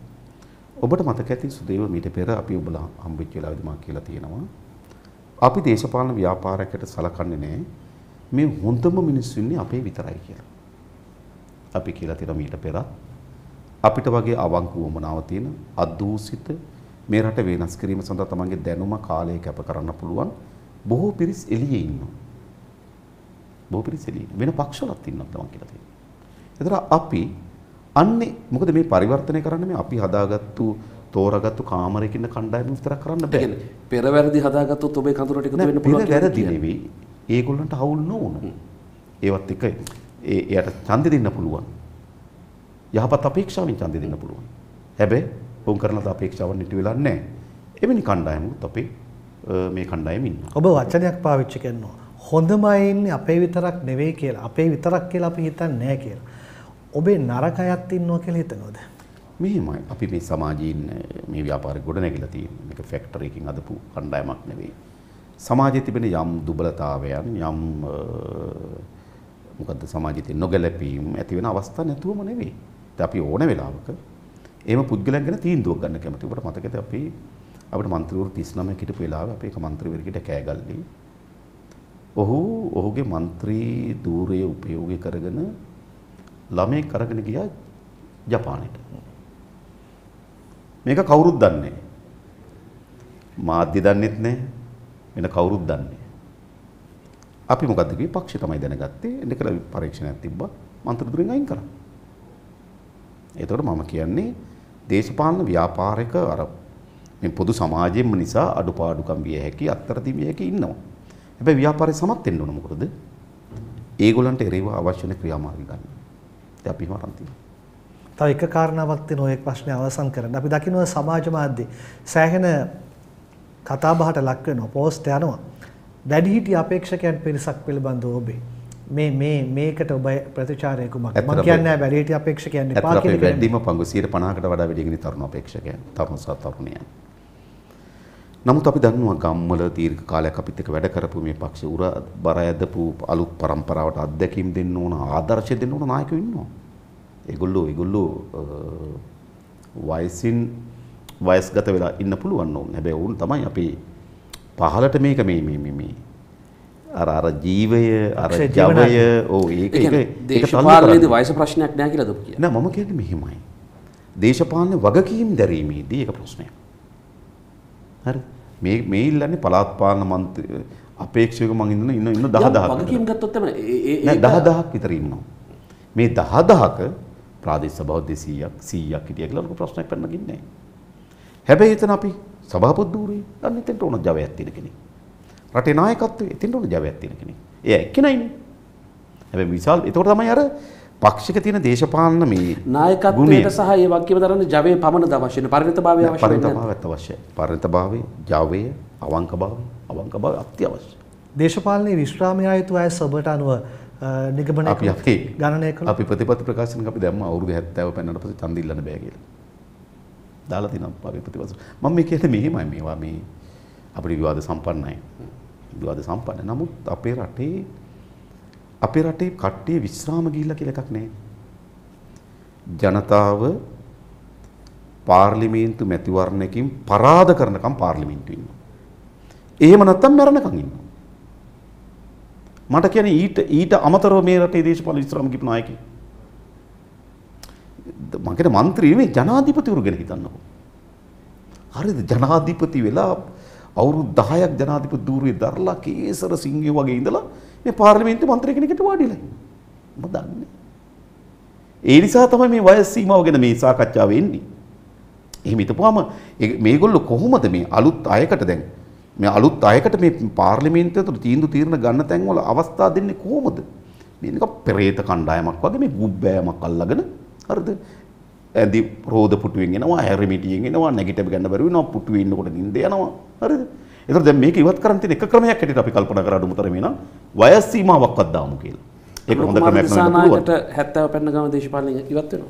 ඔබට මතක ඇති සුදේව මීට පෙර අපි ඔබලා හම්බෙච්ච වෙලාවදී මා කියලා තියෙනවා. අපි දේශපාලන ව්‍යාපාරයකට සලකන්නේ නැහැ. මේ හොඳම මිනිස්සු ඉන්නේ අපේ විතරයි කියලා. අපි කියලා තියෙනවා මීට පෙර අපිට වගේ අවංක වමනාව තියෙන අදූසිත මේ රට වෙනස් කිරීම සඳහා තමන්ගේ දැනුම කාලය කැප කරන්න පුළුවන් බොහෝ පිරිස් එළියේ ඉන්නවා. බොහෝ පිරිසෙලි වෙන පක්ෂවලත් ඉන්නත් තමන් කියලා තියෙනවා. ඒතර අපි අන්නේ මොකද මේ පරිවර්තනය කරන්න මේ අපි හදාගත්තු තෝරාගත්තු කාමරයකින් කණ්ඩායම විස්තර කරන්න බෑ. පෙරවැරදි හදාගත්තොත් ඔබේ කඳුරට එකතු වෙන්න පුළුවන්. පෙරවැරදි නෙවෙයි. ඒගොල්ලන්ට අවුල් නොවුණු. ඒවත් එක ඒ එයාට ඡන්දෙ දෙන්න පුළුවන්. යහපත් අපේක්ෂාවෙන් ඡන්දෙ දෙන්න පුළුවන්. හැබැයි වුන් කරන අපේක්ෂාවන් නිටි වෙලා නැහැ. එවැනි කණ්ඩායමකුත් අපේ මේ කණ්ඩායම ඉන්නවා. ඔබ වචනයක් පාවිච්චි කරනවා. හොඳම අය ඉන්නේ අපේ විතරක් නෙවෙයි කියලා. අපේ විතරක් කියලා අපි හිතන්නේ නැහැ කියලා. ඔබේ නරක අයත් ඉන්නවා කියලා හිතනවද? මෙහෙමයි. අපි මේ සමාජයේ ඉන්න මේ ව්‍යාපාරේ ගොඩනැගිලා තියෙන මේක ෆැක්ටරි එකකින් අදපු කණ්ඩායමක් නෙවෙයි. සමාජයේ තිබෙන යම් දුබලතාවයන් යම් මොකද්ද සමාජයේ තියෙන නොගැලපීම් ඇති වෙන අවස්ථා නැතුවම නෙවෙයි. ඒත් අපි ඕන වෙලාවක එහෙම පුද්ගලයන් ගැන තීන්දුවක් ගන්න කැමති. ඔබට මතකද අපි අපිට മന്ത്രിවරු 39 කට හිටපු වෙලාවේ අපි එක മന്ത്രിවරයෙකුට කෑගල්ලි ඔහු ඔහුගේ മന്ത്രി ධූරයේ උපයෝගය කරගෙන ළමෙක් කරගෙන ගියා ජපානයට. මේක කවුරුත් දන්නේ මාධ්‍ය දන්නෙත් නැහැ. වෙන කවුරුත් දන්නේ අපි මොකද්ද කිව්වේ? පක්ෂය තමයි දැනගත්තේ. එන්න කියලා පරීක්ෂණයක් තිබ්බා. මන්ත්‍රී ධූරෙන් අයින් කරා. එතකොට මම කියන්නේ දේශපාලන ව්‍යාපාරයක අර මේ පොදු සමාජයෙන්ම නිසා අඩුපාඩුකම් විය හැකි අත්තර තිබිය හැකි ඉන්නවා. හැබැයි ව්‍යාපාරේ සමත් වෙන්න ඕන මොකද? ඒගොල්ලන්ට එරෙහිව අවශ්‍ය වෙන ක්‍රියාමාර්ග ගන්න. ඉතින් අපි මරන් තියෙනවා. තව එක කාරණාවක් තියෙන ඔය ප්‍රශ්නේ අවසන් කරන්න. අපි දකිනවා සමාජ මාධ්‍ය සෑහෙන කතා බහට ලක් වෙනවා, පෝස්ට් යනවා. වැඩිහිටි අපේක්ෂකයන් පිරිසක් පිළිබඳව ඔබේ මේ මේ මේකට ඔබ ප්‍රතිචාරය කුමක්ද මම කියන්නේ වැඩිහිටි අපේක්ෂකයන් එපා කියලා වැඩිම පංගු 150කට වඩා වැඩි ගිනි තරුණ අපේක්ෂකයන් තරුණ සහ තරුණියන් නමුත් අපි දන්නවා ගම්වල දීර්ඝ කාලයක් අපිත් එක්ක වැඩ කරපු මේ පක්ෂ උර බර ඇදපු අලුත් પરම්පරාවට අත්දැකීම් දෙන්න ඕන ආදර්ශය දෙන්න ඕන නායකයෝ ඉන්නවා. ඒගොල්ලෝ ඒගොල්ලෝ වයසින් වයස්ගත වෙලා ඉන්න පුළුවන් ඕන. හැබැයි වුන් තමයි අපි පහලට මේක මේ මේ මේ මේ අර අර ජීවය අර ජවය ඕ ඒක ඒක ඒක තමයි වයස ප්‍රශ්නයක් නෑ කියලා දුක් කියන්නේ. නෑ මම කියන්නේ මෙහෙමයි. දේශපාලන වගකීම් දැරීමේදී ඒක ප්‍රශ්නයක්. හරි මේ මේ ඉල්ලන්නේ පළාත් පාලන මන්ත්‍රී අපේක්ෂක මං ඉන්න ඉන්න ඉන්න 10000ක් වගකීම් ගත්තොත් තමයි ඒ 10000ක් විතර ඉන්නවා මේ 10000ක ප්‍රාදේශ සභාව 200ක් 100ක් හිටිය කියලා ලොකු ප්‍රශ්නයක් පැනගින්නේ නැහැ හැබැයි එතන අපි සභාපති ධූරේ ගන්න එතනට ඕන ජවයක් තියෙන කෙනෙක් රටේ නායකත්වයේ එතනට ඕන ජවයක් තියෙන කෙනෙක් එයා එක්කෙනයිනේ හැබැයි විශාල ඒතකොට තමයි අර පක්ෂික තියෙන දේශපාලන මේ නායකත්වයට සහ ඒ වගේම දරන ජවයේ පමණද අවශ්‍ය වෙන පරිණතභාවය අවශ්‍ය වෙන පරිණතභාවයත් අවශ්‍යයි පරිණතභාවය ජවය අවංකභාවය අවංකභාවය අත්‍යවශ්‍යයි දේශපාලනයේ විශ්‍රාමය ආයතු අය සබට අනුව නිගමනය අපි අපි ගණනය කළා අපි ප්‍රතිපත්ති ප්‍රකාශනක අපි දැම්ම අවුරුදු 70 පෙන්නට පස්සේ ඡන්ද ඉල්ලන්න බෑ කියලා දාලා තිනවා අපි ප්‍රතිපත්ති මම මේ කියන්නේ මෙහෙමයි මේවා මේ අපේ විවාද සම්පන්නයි විවාද සම්පන්න නමුත් අපේ රටේ අපේ රටේ කට්ටිය විශ්‍රාම ගිහිල්ලා කියලා එකක් නැහැ. ජනතාව පාර්ලිමේන්තු මැතිවරණයකින් පරාද කරනකම් පාර්ලිමේන්තු ඉන්නවා. එහෙම නැත්තම් මැරෙනකම් ඉන්නවා. මට කියන්නේ ඊට ඊට අමතරව මේ රටේ දේශපාලන විශ්‍රාම කිප නායකයෙක්. මං කියන മന്ത്രി නෙමෙයි ජනාධිපතිවරු ගැන හිතන්නකෝ. හරිද ජනාධිපති වෙලා අවුරුදු 10ක් ජනාධිපති ධූරයේ දරලා කේසර සිංහය වගේ ඉඳලා මේ පාර්ලිමේන්තු මන්ත්‍රී කෙනෙක්ට වාඩිලා ඉන්නේ. මම දන්නේ. ඒ නිසා තමයි මේ වයස් සීමාව ගැන මේ සාකච්ඡාව එන්නේ. එහෙම හිතපුවාම මේගොල්ලෝ කොහොමද මේ අලුත් අයකට දැන් මේ අලුත් අයකට මේ පාර්ලිමේන්තුව තුළ තීන්දුව තීරණ ගන්න තැන්වල අවස්ථා දෙන්නේ කොහොමද? මේ නිකන් පෙරේත කණ්ඩායමක් වගේ මේ ගුබ්බෑමක් අල්ලගෙන හරිද? ඇඳි රෝද පුටුවෙන් එනවා, හැරිමිටියෙන් එනවා, නැගිටිබ ගන්න බැරි වෙනවා, පුටුවේ ඉන්නකොට නිින්ද යනවා. හරිද? ඒතර දැන් මේක ඉවත් කරන් තියෙන එක ක්‍රමයක් හැටියට අපි කල්පනා කරා අඩුම තරමේ නම් වයස් සීමාවක්වත් දාමු කියලා. ඒක හොඳ ක්‍රමයක් නෙවෙයි පුළුවන්. 70 පැන්න ගම දේශපාලනය ඉවත් වෙනවා.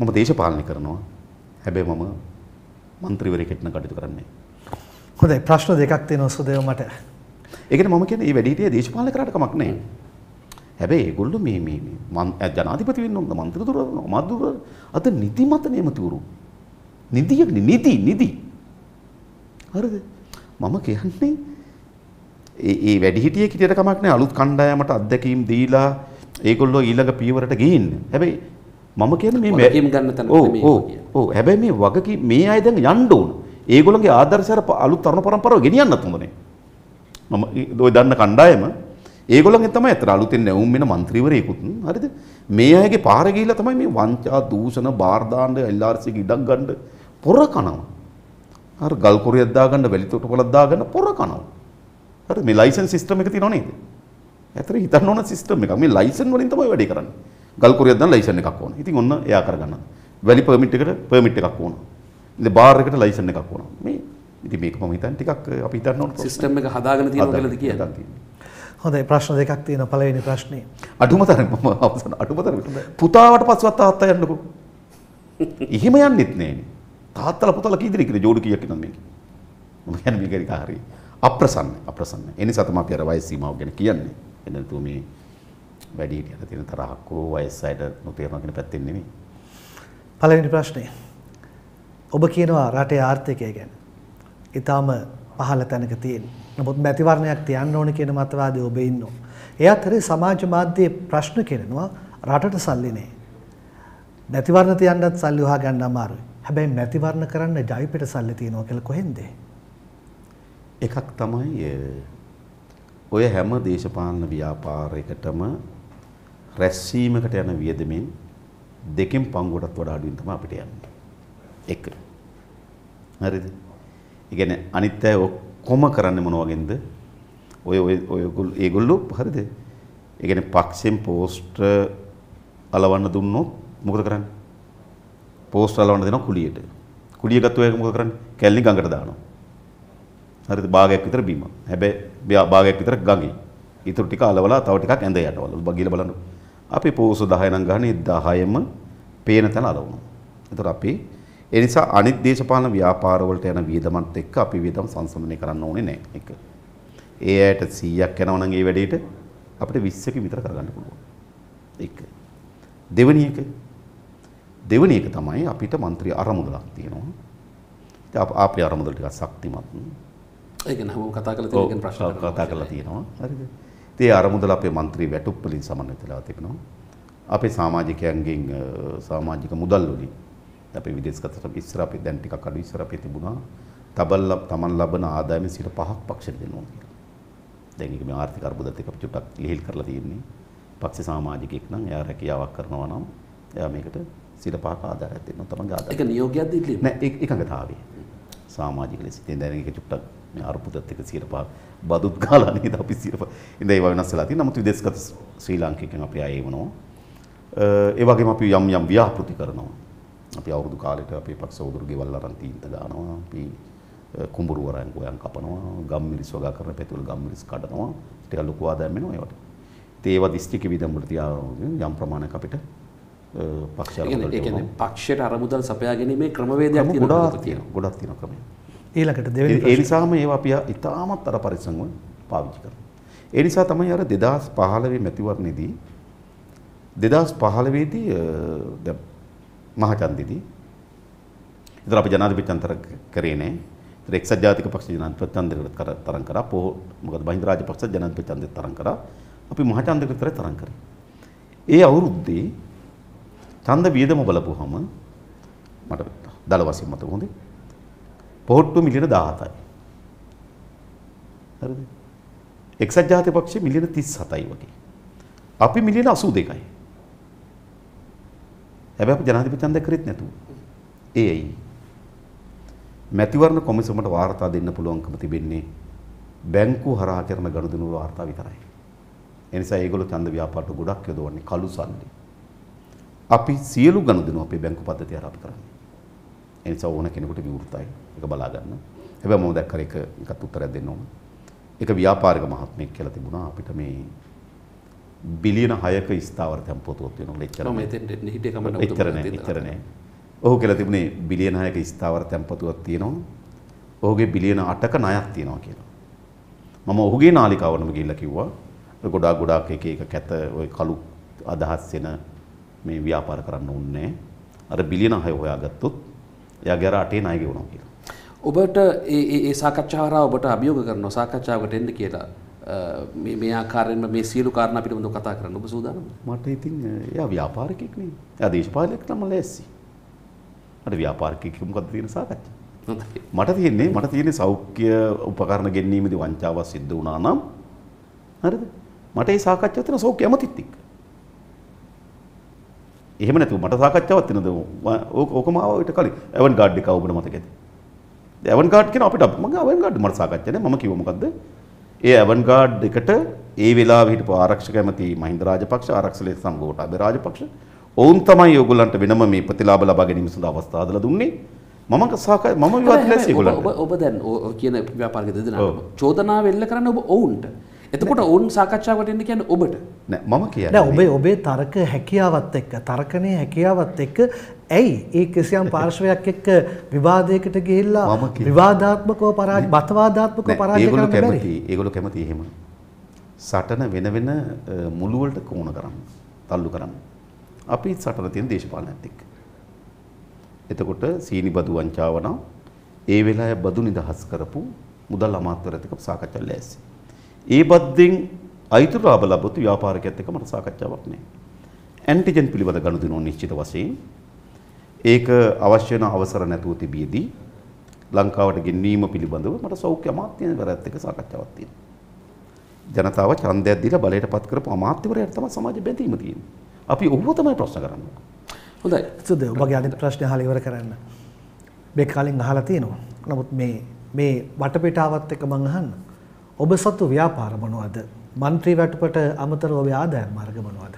මම දේශපාලනය කරනවා. හැබැයි මම മന്ത്രിවරයෙක් හිටන කටයුතු කරන්නේ. හොඳයි ප්‍රශ්න දෙකක් තියෙනවා සුදේව මට. ඒ කියන්නේ මම කියන්නේ මේ වැඩි හිටියේ දේශපාලන කරාට කමක් නැහැ. හැබැයි ඒගොල්ලෝ මේ මේ මන් ජනාධිපති වෙන්න ඕනද മന്ത്രിතුරු වෙන්න මදුර අද නිදිමත නේමතිවරු. නිදිය නිදි නිදි. හරිද? මම කියන්නේ ඒ ඒ වැඩිහිටියෙක් හිටියට කමක් නැහැ අලුත් කණ්ඩායමට අත්දැකීම් දීලා ඒගොල්ලෝ ඊළඟ පියවරට ගිහින් හැබැයි මම කියන්නේ මේ වගකීම් ගන්න තැන නෙමෙයි ඔව් ඔව් හැබැයි මේ වගකීම් මේ අය දැන් යන්න ඕන ඒගොල්ලන්ගේ ආදර්ශය අලුත් තරුණ පරම්පරාව ගෙනියන්නත් හොඳනේ මම ඔය දන්න කණ්ඩායම ඒගොල්ලන්ගෙන් තමයි අතර අලුතෙන් නැවුම් වෙන മന്ത്രിවරයෙකුත් හරිද මේ අයගේ පාර ගිහිල්ලා තමයි මේ වංචා දූෂණ බාරදාණ්ඩ එල්ආර්සීගේ ඉඩක් ගන්න පොර කනවා අර ගල් කොරියක් දාගන්න වැලිතොට කොලක් දාගන්න පොර කනවා. හරි මේ ලයිසන්ස් සිස්ටම් එක තියෙනව නේද? ඇතර හිතන්න ඕන සිස්ටම් එකක්. මේ ලයිසන් වලින් තමයි වැඩේ කරන්නේ. ගල් කොරියක් දාන ලයිසන් එකක් ඕන. ඉතින් ඔන්න එයා කරගන්නවා. වැලි පර්මිට් එකට පර්මිට් එකක් ඕන. ඉතින් බාර් එකට ලයිසන් එකක් ඕන. මේ ඉතින් මේක මම හිතන්නේ ටිකක් අපි හිතන්න ඕන සිස්ටම් එක හදාගෙන තියෙනවා කියලාද කියන්නේ. හොඳයි ප්‍රශ්න දෙකක් තියෙනවා. පළවෙනි ප්‍රශ්නේ. අඩුම තරම් මම අවසන් අඩුම තරම් පුතාවට පස්සවත් තාත්තා යන්නකෝ. එහෙම යන්නෙත් නෑනේ. තාත්තලා පුතාලා කී දෙනෙක්ද ජෝඩු කීයක් ඉන්නවද මේකේ? මම කියන්නේ මේක නිකන් හරි අප්‍රසන්න අප්‍රසන්න. ඒ නිසා තමයි අපි අර වයස් සීමාව ගැන කියන්නේ. එන්න තු මේ වැඩි හිටියට තියෙන තරහක් හෝ වයස් අයට නොතේරෙනවා කියන පැත්තෙන් නෙමෙයි. පළවෙනි ප්‍රශ්නේ. ඔබ කියනවා රටේ ආර්ථිකය ගැන. ඊටාම පහළ තැනක තියෙන. නමුත් මැතිවරණයක් තියන්න ඕන කියන මතවාදය ඔබ ඉන්නවා. ඒ අතරේ සමාජ මාධ්‍යයේ ප්‍රශ්න කරනවා රටට සල්ලි නැහැ. මැතිවරණ තියන්නත් සල්ලි හොයා ගන්න අමාරුයි. හැබැයි මැතිවරණ කරන්න ජයිපෙට සල්ලි තියෙනවා කියලා කොහෙන්ද? එකක් තමයි ඔය හැම දේශපාලන ව්‍යාපාරයකටම රැස්වීමකට යන වියදමෙන් දෙකෙන් පංගුවටත් වඩා අඩුවෙන් තමයි අපිට යන්නේ. එක. හරිද? ඒ කියන්නේ අනිත් අය ඔක්කොම කරන්නේ මොන වගේන්ද? ඔය ඔය ඔයගොල්ලෝ ඒගොල්ලෝ හරිද? ඒ කියන්නේ පක්ෂෙන් පෝස්ට් අලවන්න දුන්නොත් මොකද කරන්නේ? පෝස්ට් වලවන්න දෙනවා කුලියට. කුලිය ගත්තා ඒක මොකද කරන්නේ? කැලණි ගඟට දානවා. හරිද? භාගයක් විතර බීම. හැබැයි භාගයක් විතර ගඟේ. ඊටු ටික අලවලා තව ටිකක් ඇඳ යටවලු. බගිල බලන්න. අපි පෝස්ට් 10 නම් ගහන්නේ 10ම පේන තැන අලවනවා. ඒතර අපි ඒ නිසා අනිත් දේශපාලන ව්‍යාපාරවලට යන වියදමත් එක්ක අපි වියදම් සංසන්දනය කරන්න ඕනේ නෑ. එක. ඒ ඇයට 100ක් යනවා නම් ඒ වැඩේට අපිට 20කින් විතර කරගන්න පුළුවන්. එක. දෙවෙනි එක දෙවෙනි එක තමයි අපිට മന്ത്രി අරමුදලක් තියෙනවා. ඉතින් අපේ අරමුදල ටිකක් ශක්තිමත්. ඒක නම් කතා කරලා තියෙන එකෙන් ප්‍රශ්න කරනවා. කතා කරලා තියෙනවා. හරිද? ඉතින් ඒ අරමුදල අපේ മന്ത്രി වැටුප් වලින් සමන්විත වෙලා තිබෙනවා. අපේ සමාජිකයන්ගෙන් සමාජික මුදල් වලින් අපේ විදේශගත ඉස්සර අපි දැන් ටිකක් අඩු ඉස්සර අපි තිබුණා. තබල් තමන් ලබන ආදායමේ සිට පහක් පක්ෂයට දෙනවා කියලා. දැන් ඒක මේ ආර්ථික අර්බුදත් එක්ක චුට්ටක් ලිහිල් කරලා තියෙන්නේ. පක්ෂ සමාජිකෙක් නම් එයා රැකියාවක් කරනවා නම් එයා මේකට සිරපාක ආධාරයක් දෙනවා තමන්ගේ ආධාරය. ඒක නියෝගයක්ද ඉල්ලීම? නෑ ඒක එකඟතාවය. සමාජික ලෙස ඉතින් දැන් ඒක චුට්ටක් මේ අරුපුදත් එක සිරපාක බදුත් ගාලා නේද අපි සිරපාක. ඉතින් ඒවා වෙනස් වෙලා තියෙනවා. නමුත් විදේශගත ශ්‍රී ලාංකිකයන් අපි ආයේ එවනවා. ඒ වගේම අපි යම් යම් ව්‍යාපෘති කරනවා. අපි අවුරුදු කාලෙට අපේ පක්ෂවදුරු ගෙවල් අරන් තීන්ත ගන්නවා. අපි කුඹුරු වරන් ගෝයන් කපනවා. ගම්මිරිස් වගා කරන පැතිවල ගම්මිරිස් කඩනවා. ටිකක් ලොකු ආදායම් වෙනවා ඒවට. ඉතින් ඒවා දිස්ත්‍රික්ක විදම්බුල තියාගෙන යම් ප්‍රමාණයක් අපිට පක්ෂ පක්ෂයට අරමුදල් සපයා ගැනීමේ ක්‍රමවේදයක් ගොඩක් තියෙන ගොඩක් තියෙන ක්‍රම. ඊළඟට දෙවෙනි ඒ නිසාම ඒවා අපි ඉතාමත් අර පරිසංව පාවිච්චි කරනවා. ඒ නිසා තමයි අර 2015 මැතිවරණයේදී 2015 දී දැන් මහචන්දිදී ඉතින් අපි ජනාධිපත්‍යන්තර කරේ නෑ. ඉතින් එක්සත් ජාතික පක්ෂ ජනාධිපත්‍යන්තරකට තරම් කරා. පොහො මොකද බහින්ද රාජපක්ෂ ජනාධිපත්‍යන්තරට තරම් කරා. අපි මහචන්දිකට තරම් කරේ. ඒ අවුරුද්දේ ඡන්ද වියදම බලපුවහම මට දල වශයෙන් මතක හොඳේ. පොහොට්ටුව මිලියන 17යි. හරිද? එක්සත් ජාතික පක්ෂය මිලියන 37යි වගේ. අපි මිලියන 82යි. හැබැයි අපි ජනාධිපති ඡන්දයක් කරෙත් නැතුව. ඒ ඇයි? මැතිවරණ කොමිසමට වාර්තා දෙන්න පුළුවන්කම තිබෙන්නේ බැංකු හරහා කරන ගනුදෙනු වාර්තා විතරයි. එනිසා ඒගොල්ලෝ ඡන්ද ව්‍යාපාරට ගොඩක් යොදවන්නේ කළු සල්ලි. අපි සියලු ගනුදෙනු අපේ බැංකු පද්ධතිය හරහා අපි කරන්නේ. ඒ නිසා ඕන කෙනෙකුට විවෘතයි. ඒක බලා ගන්න. හැබැයි මම දැක්කර එක එකත් උත්තරයක් දෙන්න ඕන. එක ව්‍යාපාරික මහත්මයෙක් කියලා තිබුණා අපිට මේ බිලියන 6ක ස්ථාවර තැම්පතුවක් වෙනවා ලෙච්චර. ඔව් මෙතෙන් එන්නේ හිටිය කමන උතුම්. එච්චර නෑ එච්චර නෑ. ඔහු කියලා තිබුණේ බිලියන 6ක ස්ථාවර තැම්පතුවක් තියෙනවා. ඔහුගේ බිලියන 8ක ණයක් තියෙනවා කියලා. මම ඔහුගේ නාලිකාවනම ගිහිල්ලා කිව්වා ගොඩාක් ගොඩාක් එක එක කැත ওই කළු අදහස් එන මේ ව්‍යාපාර කරන්න ඕනේ අර බිලියන 6 හොයාගත්තොත් එයාගේ අර 8 ණය ගෙවනවා කියලා. ඔබට ඒ ඒ සාකච්ඡාවරා ඔබට අභියෝග කරනවා සාකච්ඡාවකට එන්න කියලා. මේ මේ ආකාරයෙන්ම මේ සියලු කාරණා පිළිබඳව කතා කරන්න ඔබ සූදානම්ද? මට ඉතින් එයා ව්‍යාපාරිකයෙක් නේ. එයා දේශපාලකයෙක් නම් ලෑස්ති. අර ව්‍යාපාරිකයෙක් මොකද්ද තියෙන සාකච්ඡා? මට තියෙන්නේ මට තියෙන්නේ සෞඛ්‍ය උපකරණ ගෙන්නීමේදී වංචාවක් සිද්ධ වුණා නම් හරිද? මට ඒ සාකච්ඡාව තියෙන සෞඛ්‍ය ඇමතිත් එක්ක. එහෙම නැතුව මට සාකච්ඡාවක් තියෙනද ඕකම ආවා ඊට කලින් එවන් ගාඩ් එක ඔබට මතකද එවන් ගාඩ් කියන අපිට මම එවන් ගාඩ් මට සාකච්ඡා නැහැ මම කිව්ව මොකද්ද ඒ එවන් ගාඩ් එකට ඒ වෙලාවේ හිටපු ආරක්ෂක ඇමති මහින්ද රාජපක්ෂ ආරක්ෂලේ සම්ගෝඨාභය රාජපක්ෂ ඔවුන් තමයි ඔයගොල්ලන්ට වෙනම මේ ප්‍රතිලාභ ලබා ගැනීම සඳහා අවස්ථා හදලා දුන්නේ මම සාකච්ඡා මම විවාද කළේ ඒගොල්ලන්ට ඔබ ඔබ දැන් කියන ව්‍යාපාරික දෙදෙනා චෝදනාව එල්ල කරන්න ඔබ ඔවුන්ට එතකොට ඔවුන් සාකච්ඡාවට එන්න කියන්නේ ඔබට නෑ මම කියන්නේ ඔබේ ඔබේ තර්ක හැකියාවත් එක්ක තර්කණේ හැකියාවත් එක්ක ඇයි ඒ කිසියම් පාර්ශවයක් එක්ක විවාදයකට ගිහිල්ලා විවාදාත්මකව පරාජය මතවාදාත්මකව පරාජය කරන්න බැරි ඒගොල්ලෝ කැමති ඒගොල්ලෝ කැමති එහෙම සටන වෙන වෙන මුළු වලට කෝණ කරන්න තල්ලු කරන්න අපි සටන තියෙන දේශපාලනයත් එක්ක එතකොට සීනිබදු වංචාව නම් ඒ වෙලාවේ බදු නිදහස් කරපු මුදල් අමාත්‍යවරයෙක් සාකච්ඡා ලෑස්ති. ඒ බද්දෙන් අයිතිර ලාභ ලැබුතු ව්‍යාපාරිකයෙක් එක්ක මට සාකච්ඡාවක් නැහැ. ඇන්ටිජන් පිළිබඳ ගනුදෙනුව නිශ්චිත වශයෙන් ඒක අවශ්‍ය වෙන අවසර නැතුව තිබියදී ලංකාවට ගෙන්වීම පිළිබඳව මට සෞඛ්‍ය අමාත්‍යවරයාත් එක්ක සාකච්ඡාවක් තියෙනවා. ජනතාව ඡන්දයක් දීලා බලයටපත් කරපු අමාත්‍යවරයාට තමයි සමාජ බැඳීම තියෙන්නේ. අපි ඔහුව තමයි ප්‍රශ්න කරන්නේ. හොඳයි. සුද ඔබගේ අනිත් ප්‍රශ්න අහලා ඉවර කරන්න. මේ කාලෙන් අහලා තියෙනවා. නමුත් මේ මේ වටපිටාවත් එක්ක මම අහන්න. ඔබ සතු ව්‍යාපාර මොනවද? മന്ത്രി වැටුපට අමතරව ඔබේ ආදායම් මාර්ග මොනවද?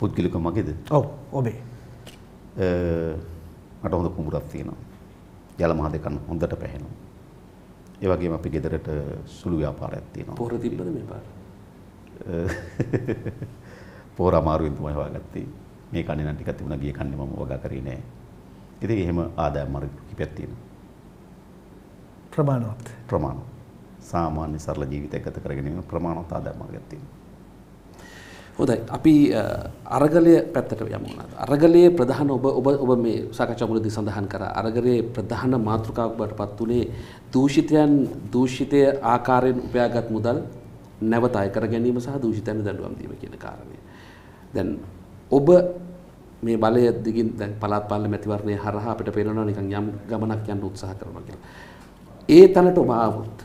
පුද්ගලික මගේද? ඔව් ඔබේ. මට හොඳ කුඹුරක් තියෙනවා. ජල මහදකන් හොඳට පැහැෙනවා. ඒ වගේම අපි ගෙදරට සුළු ව්‍යාපාරයක් තියෙනවා. පොර තිබ්බද මේ පාර? පොර අමාරුවෙන් තමයි හොයාගත්තේ. මේ කන්නේ නම් ටිකක් තිබුණා ගිය කන්නේ මම වගා කරේ නෑ. ඉතින් එහෙම ආදායම් මාර්ග කිපයක් තියෙනවා. ප්‍රමාණවත්. ප්‍රමාණවත්. සාමාන්‍ය සරල ජීවිතයක් ගත කර ගැනීම ප්‍රමාණවත් ආදායමක් තියෙනවා. හොඳයි අපි අරගලය පැත්තට යමු අරගලයේ ප්‍රධාන ඔබ ඔබ ඔබ මේ සාකච්ඡා මුලදී සඳහන් කරා අරගලයේ ප්‍රධාන මාතෘකාවක් බවටපත් උනේ දූෂිතයන් දූෂිතය ආකාරයෙන් උපයාගත් මුදල් නැවත අය කර ගැනීම සහ දූෂිතයන් දඬුවම් දීම කියන කාරණය. දැන් ඔබ මේ බලය දිගින් දැන් පළාත් පාර්ලිමේ මැතිවරණය හරහා අපිට පේනවා නිකන් යම් ගමනක් යන්න උත්සාහ කරනවා කියලා. ඒ තැනට ඔබ ආවොත්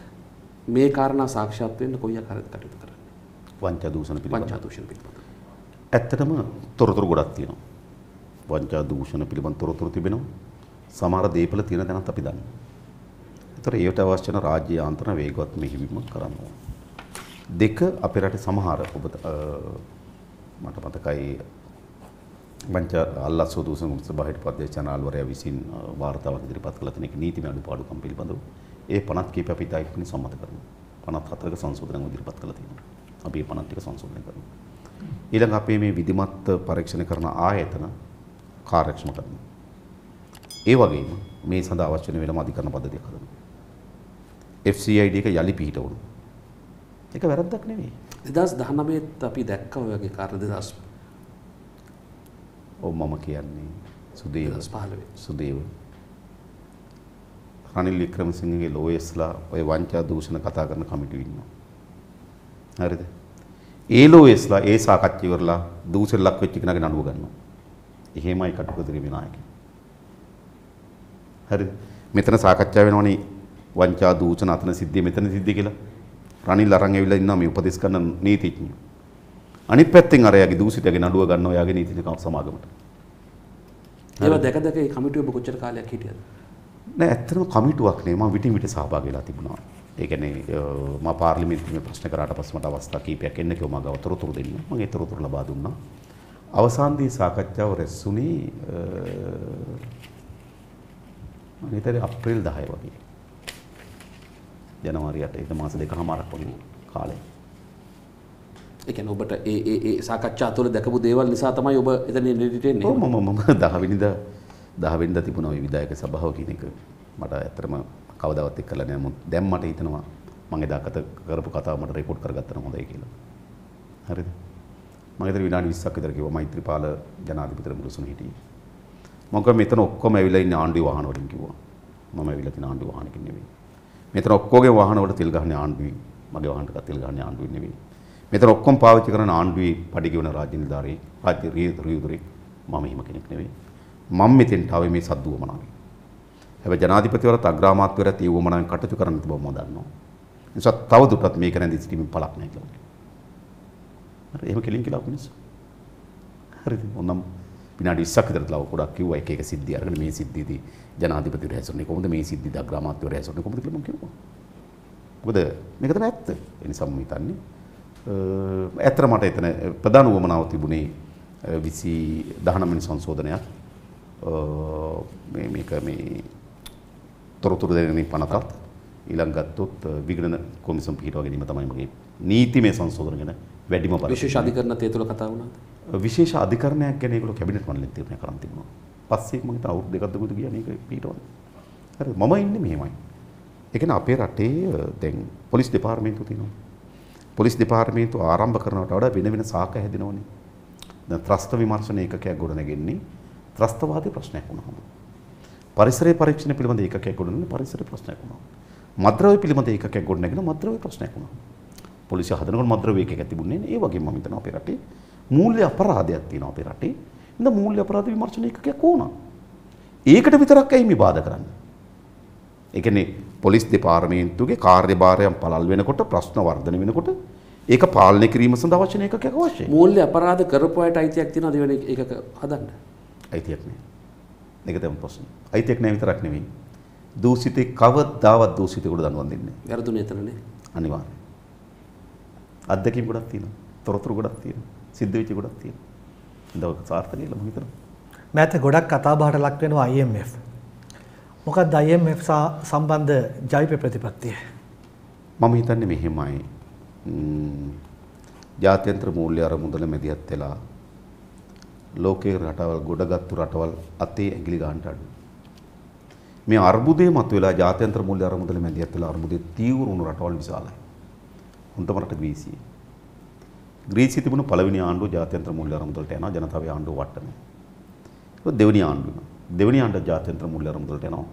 මේ කාරණා සාක්ෂාත් වෙන්න කොයි ආකාරයකට කටයුතු කරන්නේ වංචා දූෂණ පිළිබඳ වංචා දූෂණ පිළිබඳ ඇත්තටම තොරතුරු ගොඩක් තියෙනවා වංචා දූෂණ පිළිබඳ තොරතුරු තිබෙනවා සමහර දේපල තියෙන දැනත් අපි දන්නවා ඒතර ඒවට අවශ්‍ය වෙන රාජ්‍ය ආන්තරණ වේගවත් මෙහෙවීම කරන්න ඕන දෙක අපේ රටේ සමහර ඔබ මට මතකයි වංචා අල්ලස්සෝ දූෂණ සභාවට පත් දේශනාල්වරයා විසින් වාර්තාවක් ඉදිරිපත් කළ තැනක නීතිමය අඩුපාඩුකම් පිළිබඳව ඒ 50 කීප අපි ඉතාලිකෙන් සම්මත කරනවා. 54ක සංශෝධනයක් ඉදිරිපත් කළා තියෙනවා. අපි මේ 50 ටික සංශෝධනය කරනවා. ඊළඟ අපේ මේ විධිමත් පරීක්ෂණ කරන ආයතන කාර්යක්ෂම කරනවා. ඒ වගේම මේ සඳහා අවශ්‍ය වෙන වෙනම අධිකරණ පද්ධතියක් හදනවා. FCID එක යලි පිහිටවුණු. ඒක වැරද්දක් නෙමෙයි. 2019ත් අපි දැක්කා ඔය වගේ කාර්ය 2000. ඔව් මම කියන්නේ සුදේව 2015 සුදේව රනිල් වික්‍රමසිංහගේ ලෝයස්ලා ඔය වංචා දූෂණ කතා කරන කමිටුව ඉන්නවා. හරිද? ඒ ලෝයස්ලා ඒ සාකච්ඡා ඉවරලා දූෂණ ලක් වෙච්ච කෙනාගේ නඩුව ගන්නවා. එහෙමයි කටුකදිරි විනායකේ. හරිද? මෙතන සාකච්ඡා වෙනවනේ වංචා දූෂණ අතන සිද්ධිය මෙතන සිද්ධිය කියලා. රනිල් අරන් ඇවිල්ලා ඉන්නවා මේ උපදෙස් කරන නීතිඥයෝ. අනිත් පැත්තෙන් අර යාගේ දූෂිතයාගේ නඩුව ගන්නවා යාගේ නීතිඥ සමාගමට. ඒවා දැක දැක මේ කමිටුවේ කොච්චර කාලයක් හිටියද? නෑ ඇත්තටම කමිටුවක් නේ මම විටින් විට සහභාගී වෙලා තිබුණා. ඒ කියන්නේ මම පාර්ලිමේන්තුවේ ප්‍රශ්න කරාට පස්සේ මට අවස්ථා කිහිපයක් එන්න කිව්වා මම ගවතරතුරු දෙන්න. මම ඒ තොරතුරු ලබා දුන්නා. අවසානදී සාකච්ඡාව රැස්ුණේ මම හිතන්නේ අප්‍රේල් 10 වගේ. ජනවාරි 8 ඒක මාස දෙකමාරක් වගේ කාලේ. ඒ කියන්නේ ඔබට ඒ ඒ ඒ සාකච්ඡා තුළ දැකපු දේවල් නිසා තමයි ඔබ එතන නිරට එන්නේ. ඔව් මම මම 10 වෙනිදා දහවෙන්ද තිබුණා ওই විධායක සභාව කියන එක මට ඇත්තටම කවදාවත් එක් කරලා නැහැ. නමුත් දැන් මට හිතෙනවා මම එදා කත කරපු කතාව මට රෙකෝඩ් කරගත්තනම් හොඳයි කියලා. හරිද? මම හිතන විනාඩි 20ක් විතර කිව්වා මෛත්‍රීපාල ජනාධිපතිතුමා මුලසුන හිටියේ. මොකද මෙතන ඔක්කොම ඇවිල්ලා ඉන්නේ ආණ්ඩුවේ වාහන වලින් කිව්වා. මම ඇවිල්ලා තියෙන ආණ්ඩුවේ වහනකින් නෙවෙයි. මෙතන ඔක්කොගේ වාහන වලට තෙල් ගහන්නේ ආණ්ඩුවේ. මගේ වාහනට තෙල් ගහන්නේ ආණ්ඩුවේ නෙවෙයි. මෙතන ඔක්කොම පාවිච්චි කරන ආණ්ඩුවේ පඩිගවන රාජ්‍ය නිලධාරී රාජ්‍ය රියදුරේ මම එහෙම කෙනෙක් නෙවෙයි. මම මෙතෙන්ට ආවේ මේ සද්දුවමනාවෙන්. හැබැයි ජනාධිපතිවරත් අග්‍රාමාත්‍යවරත් ඒ වමනාවෙන් කටයුතු කරන්න තිබව මම දන්නවා. නිසා තවදුරටත් මේක නැඳී සිටීමේ පළක් නැහැ කියලා. හරි එහෙම කෙලින් කියලා අපු නිසා. හරිද? මොනම් විනාඩි 20ක් විතර දලව ගොඩක් කිව්වා එක එක සිද්ධි අරගෙන මේ සිද්ධියේදී ජනාධිපතිවරු හැසිරෙන්නේ කොහොමද මේ සිද්ධියේදී අග්‍රාමාත්‍යවරු හැසිරෙන්නේ කොහොමද කියලා මම කිව්වා. මොකද මේක තමයි ඇත්ත. ඒ නිසා මම හිතන්නේ අ ඇත්තට මට එතන ප්‍රධාන වමනාව තිබුණේ 20 19 වෙනි සංශෝධනයක් මේක මේ තොරතුරු දෙන්නේ පනතත් ඊළඟ ගත්තොත් විගණන කොමිසම් පිහිටවා ගැනීම තමයි මගේ නීතිමය සංශෝධන ගැන වැඩිම බලය. විශේෂ අධිකරණ තේ තුළ කතා වුණාද? විශේෂ අධිකරණයක් ගැන ඒගොල්ලෝ කැබිනට් මණ්ඩලයෙන් තීරණය කරන් තිබුණා. පස්සේ මම හිතා අවුරුදු දෙකක් දුකට ගියා මේක පිහිටවන්න. හරි මම ඉන්නේ මෙහෙමයි. ඒ කියන්නේ අපේ රටේ දැන් පොලිස් දෙපාර්තමේන්තුව තියෙනවා. පොලිස් දෙපාර්තමේන්තුව ආරම්භ කරනවට වඩා වෙන වෙන සාකච්ඡා හැදෙනවනේ. දැන් ත්‍රස්ත විමර්ශන ඒකකයක් ගොඩනැගෙන්නේ ත්‍රස්තවාදී ප්‍රශ්නයක් වුණාම. පරිසරයේ පරීක්ෂණ පිළිබඳ ඒකකයක් ගොඩනගන පරිසර ප්‍රශ්නයක් වුණා. මද්ද්‍රව්‍ය පිළිබඳ ඒකකයක් ගොඩනගෙන මද්ද්‍රව්‍ය ප්‍රශ්නයක් වුණා. පොලිසිය හදනකොට මද්ද්‍රව්‍ය ඒකකයක් තිබුණේ නෑ. ඒ වගේම මම හිතනවා අපේ රටේ මූල්‍ය අපරාධයක් තියෙනවා අපේ රටේ. ඉතින් මූල්‍ය අපරාධ විමර්ශන ඒකකයක් වුණා. ඒකට විතරක් ඇයි මේ බාධා කරන්නේ? ඒ කියන්නේ පොලිස් දෙපාර්තමේන්තුවේ කාර්යභාරයන් පළල් වෙනකොට ප්‍රශ්න වර්ධනය වෙනකොට ඒක පාලනය කිරීම සඳහා අවශ්‍ය එකක් අවශ්‍යයි. මූල්‍ය අපරාධ කරපු අයට අයිතියක් තියෙනවා දෙවෙනි එකක හදන්න. අයිතියක් නැහැ. ඒක තමයි ප්‍රශ්නේ. අයිතියක් නැහැ විතරක් නෙමෙයි. දූෂිතේ කවදාවත් දූෂිතෙකුට දඬුවම් දෙන්නේ නැහැ. වැරදුනේ එතනනේ. අනිවාර්යයෙන්. අත්දැකීම් ගොඩක් තියෙනවා. තොරතුරු ගොඩක් තියෙනවා. සිද්ධ වෙච්ච ගොඩක් තියෙනවා. දවස සාර්ථකයි කියලා මම හිතනවා. මෑත ගොඩක් කතා බහට ලක් වෙනවා IMF. මොකක්ද IMF සම්බන්ධ ජෛව ප්‍රතිපත්තිය? මම හිතන්නේ මෙහෙමයි. ජාත්‍යන්තර මූල්‍ය අරමුදල මැදිහත් වෙලා ලෝකයේ රටවල් ගොඩගත්තු රටවල් අතේ ඇඟිලි ගන්නට අඩුයි. මේ අර්බුදේ මතුවලා ජාත්‍යන්තර මූල්‍ය අරමුදල මැදිහත් වෙලා අර්බුදේ තීව්‍ර වුණු රටවල් විශාලයි. හොඳම රට ග්‍රීසිය. ග්‍රීසිය තිබුණු පළවෙනි ආණ්ඩුව ජාත්‍යන්තර මූල්‍ය අරමුදලට යනවා ජනතාවේ ආණ්ඩුව වට්ටම. ඒක දෙවෙනි ආණ්ඩුව වෙනවා. දෙවෙනි ආණ්ඩුව ජාත්‍යන්තර මූල්‍ය අරමුදලට යනවා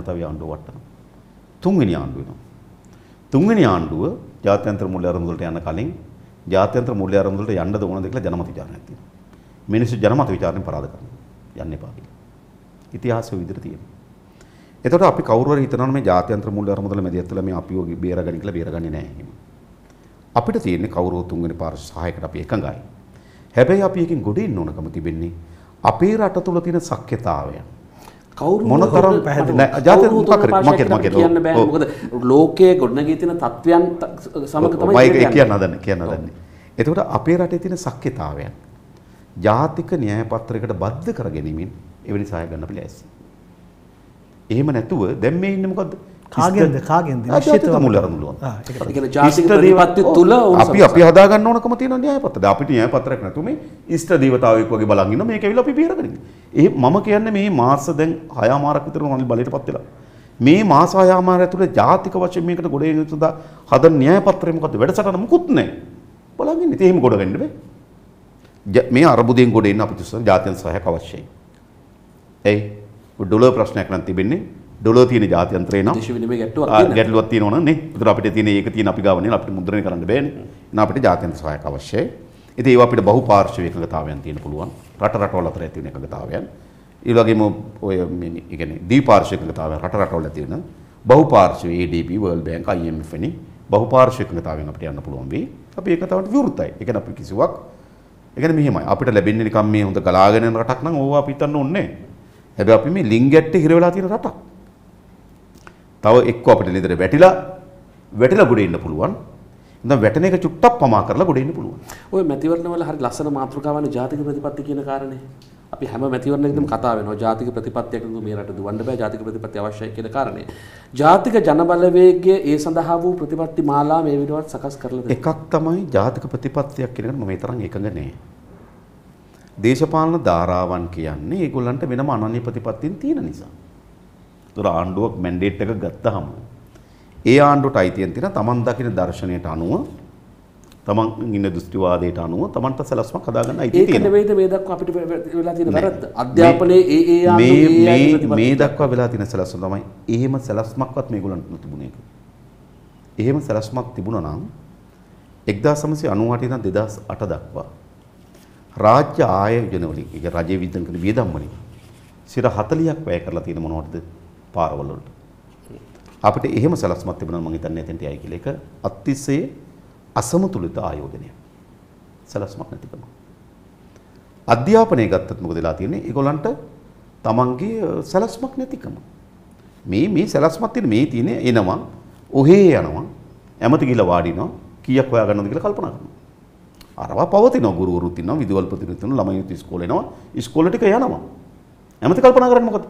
ජනතාවේ ආණ්ඩුව වට්ටම. තුන්වෙනි ආණ්ඩුව වෙනවා. තුන්වෙනි ආණ්ඩුව ජාත්‍යන්තර මූල්‍ය අරමුදලට යන කලින් ජාත්‍යන්තර මූල්‍ය අරමුදලට යන්නද ඕනද කියලා ජනමත විචාරණයක් තියෙනවා. මිනිස්සු ජනමත විචාරණය පරාද කරනවා. යන්න එපා කියලා. ඉතිහාසය විදිහට තියෙනවා. එතකොට අපි කවුරු හරි හිතනවා මේ ජාත්‍යන්තර මුල් අරමුදල මැදිහත්වල මේ අපිව බේරගන්න කියලා බේරගන්නේ නැහැ එහෙම. අපිට තියෙන්නේ කවුරු තුන්වෙනි පාර සහායකට අපි එකඟයි. හැබැයි අපි එකකින් ගොඩ එන්න ඕනකම තිබෙන්නේ අපේ රට තුල තියෙන සක්්‍යතාවයන්. කවුරු මොනතරම් පැහැදිලි ජාතික මොකක්ද මම කියන්න බෑ මොකද ලෝකයේ ගොඩනගී තියෙන තත්වයන් සමග තමයි කියන්නේ කියන්න හදන්නේ කියන්න හදන්නේ එතකොට අපේ රටේ තියෙන සක්්‍යතාවයන් ජාතික න්‍යාය පත්‍රයකට බද්ධ කර ගැනීමෙන් එවැනි සහාය ගන්න අපි ලෑස්ති. එහෙම නැතුව දැන් මේ ඉන්නේ මොකද්ද? කාගෙන්ද කාගෙන්ද නිශ්චිතව මුල අරමුලුවන්. ඒ කියන්නේ ජාතික දේවත්වය තුල අපි අපි හදා ගන්න ඕනකම තියෙන න්‍යාය පත්‍රද? අපිට න්‍යාය පත්‍රයක් නැතු මේ ඉෂ්ට දේවතාවෙක් වගේ බලන් ඉන්න මේක ඇවිල්ලා අපි බේරගෙන ඉන්නේ. ඒ මම කියන්නේ මේ මාස දැන් 6 මාරක් විතර මම බලයටපත් වෙලා. මේ මාස 6 මාර ඇතුළේ ජාතික වශයෙන් මේකට ගොඩ එන සඳහා හදන න්‍යාය පත්‍රය මොකද්ද? වැඩසටහන මුකුත් නැහැ. බලන් ඉන්නේ. ඉතින් එහෙම ගොඩ ගන්න බෑ. මේ අරබුදයෙන් ගොඩ එන්න අපිට උසන ජාත්‍යන්තර සහයක් අවශ්‍යයි. එයි ඩොලර් ප්‍රශ්නයක් නම් තිබෙන්නේ ඩොලර් තියෙන ජාත්‍යන්තරේ නම් දේශ විනිමය ගැටලුවක් තියෙනවා. ගැටලුවක් තියෙනවා නම් නේ. ඒතර අපිට තියෙන ඒක තියෙන අපි ගාව නේ අපිට මුද්‍රණය කරන්න බෑනේ. එහෙනම් අපිට ජාත්‍යන්තර සහයක් අවශ්‍යයි. ඉතින් ඒවා අපිට බහුපාර්ශ්වික එකඟතාවයන් තියෙන්න පුළුවන්. රට රටවල් අතර ඇති වෙන එකඟතාවයන්. ඒ වගේම ඔය මේ කියන්නේ ද්විපාර්ශ්වික එකඟතාවයන් රට රටවල් ඇති වෙන බහුපාර්ශ්වික ADB World Bank IMF වැනි e, බහුපාර්ශ්වික එකඟතාවයන් අපිට යන්න පුළුවන් වෙයි. අපි ඒකතාවට විරුද්ධයි. ඒ කියන්නේ අපි කිසිවක් ඒ කියන්නේ මෙහෙමයි. අපිට ලැබෙන්නේ නිකම් මේ හොඳ ගලාගෙන යන රටක් නම් ඕවා අපි හිතන්න ඕනේ නැහැ. හැබැයි අපි මේ ලිංගැට්ට හිර වෙලා තියෙන රටක්. තව එක්ක අපිට නිතර වැටිලා වැටිලා ගොඩ එන්න පුළුවන්. ද වැටන එක චුට්ටක් පමා කරලා ගොඩෙන්න පුළුවන්. ඔය මැතිවරණවල හරි ලස්සන මාතෘකාවන ජාතික ප්‍රතිපත්ති කියන කාරණේ. අපි හැම මැතිවරණයකදීම කතා වෙනවා ජාතික ප්‍රතිපත්තියක් නු මේ රට දුවන්න බෑ ජාතික ප්‍රතිපත්තිය අවශ්‍යයි කියන කාරණේ. ජාතික ජනබලවේගය ඒ සඳහා වූ ප්‍රතිපත්ති මාලා මේ වෙනුවට සකස් කරලා දෙනවා. එකක් තමයි ජාතික ප්‍රතිපත්තියක් කියන එක මම මේ තරම් එකඟ නෑ. දේශපාලන ධාරාවන් කියන්නේ ඒගොල්ලන්ට වෙනම අනන්‍ය ප්‍රතිපත්තියන් තියෙන නිසා. ඒතර ආණ්ඩුවක් මැන්ඩේට් එක ගත්තාම ඒ ආණ්ඩුවට අයිතියෙන් තියෙන තමන් දකින දර්ශනයට අනුව තමන් ඉන්න දෘෂ්ටිවාදයට අනුව තමන්ට සැලැස්මක් හදාගන්න අයිතිය තියෙනවා. ඒක නෙවෙයිද මේ දක්වා අපිට වෙලා තියෙන වැරද්ද? අධ්‍යාපනයේ ඒ ඒ ආණ්ඩුවේ මේ දක්වා වෙලා තියෙන සැලැස්ම තමයි එහෙම සැලැස්මක්වත් මේගොල්ලන්ට තිබුණේ නැහැ. එහෙම සැලැස්මක් තිබුණා නම් 1998 ඉඳන් 2008 දක්වා රාජ්‍ය ආයෝජන වලින් ඒ රජයේ විද්දන් කරන වියදම් වලින් සිර 40ක් වැය කරලා තියෙන මොනවටද පාරවල් වලට අපිට එහෙම සලස්මක් තිබුණා මම හිතන්නේ එතනට යයි කියලා. ඒක අතිශය අසමතුලිත ආයෝජනය. සලස්මක් නැතිකම. අධ්‍යාපනය ගත්තත් මොකද වෙලා තියෙන්නේ? ඒගොල්ලන්ට තමන්ගේ සලස්මක් නැතිකම. මේ මේ සලස්මක් තියෙන මේ තියෙන එනවා, ඔහේ යනවා, ඇමති ගිහලා වාඩිනවා, කීයක් හොයාගන්නවද කියලා කල්පනා කරනවා. අරවා පවතිනවා, ගුරුවරුත් ඉන්නවා, විදුවල් ප්‍රතිනිධිතුන් ඉන්නවා, ළමයි යුත් ඉස්කෝලේ එනවා, ඉස්කෝල ටික යනවා. ඇමති කල්පනා කරන්නේ මොකද?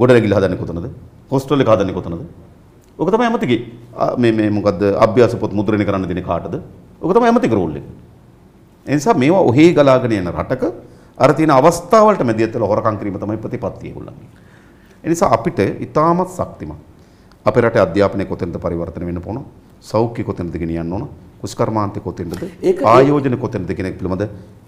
ගොඩනැගිලි හදන්නේ කොතනද? හොස්ටල් එක හදන්නේ කොතනද? ඕක තමයි ඇමතිගේ මේ මේ මොකද්ද අභ්‍යාස පොත් මුද්‍රණය කරන්න දෙන කාටද? ඕක තමයි ඇමතිගේ රෝල් එක. ඒ නිසා මේවා ඔහේ ගලාගෙන යන රටක අර තියෙන අවස්ථාවලට මැදිහත් වෙලා හොරකම් කිරීම තමයි ප්‍රතිපත්තිය ඒගොල්ලන්ගේ. ඒ නිසා අපිට ඊටාමත් ශක්තිමත් අපේ රටේ අධ්‍යාපනය කොතෙන්ද පරිවර්තන වෙන්න ඕන? සෞඛ්‍ය කොතෙන්ද ගෙනියන්න ඕන? කුෂ්කර්මාන්තය කොතෙන්ද ආයෝජන කොතෙන්ද කෙනෙක් පිළිබඳ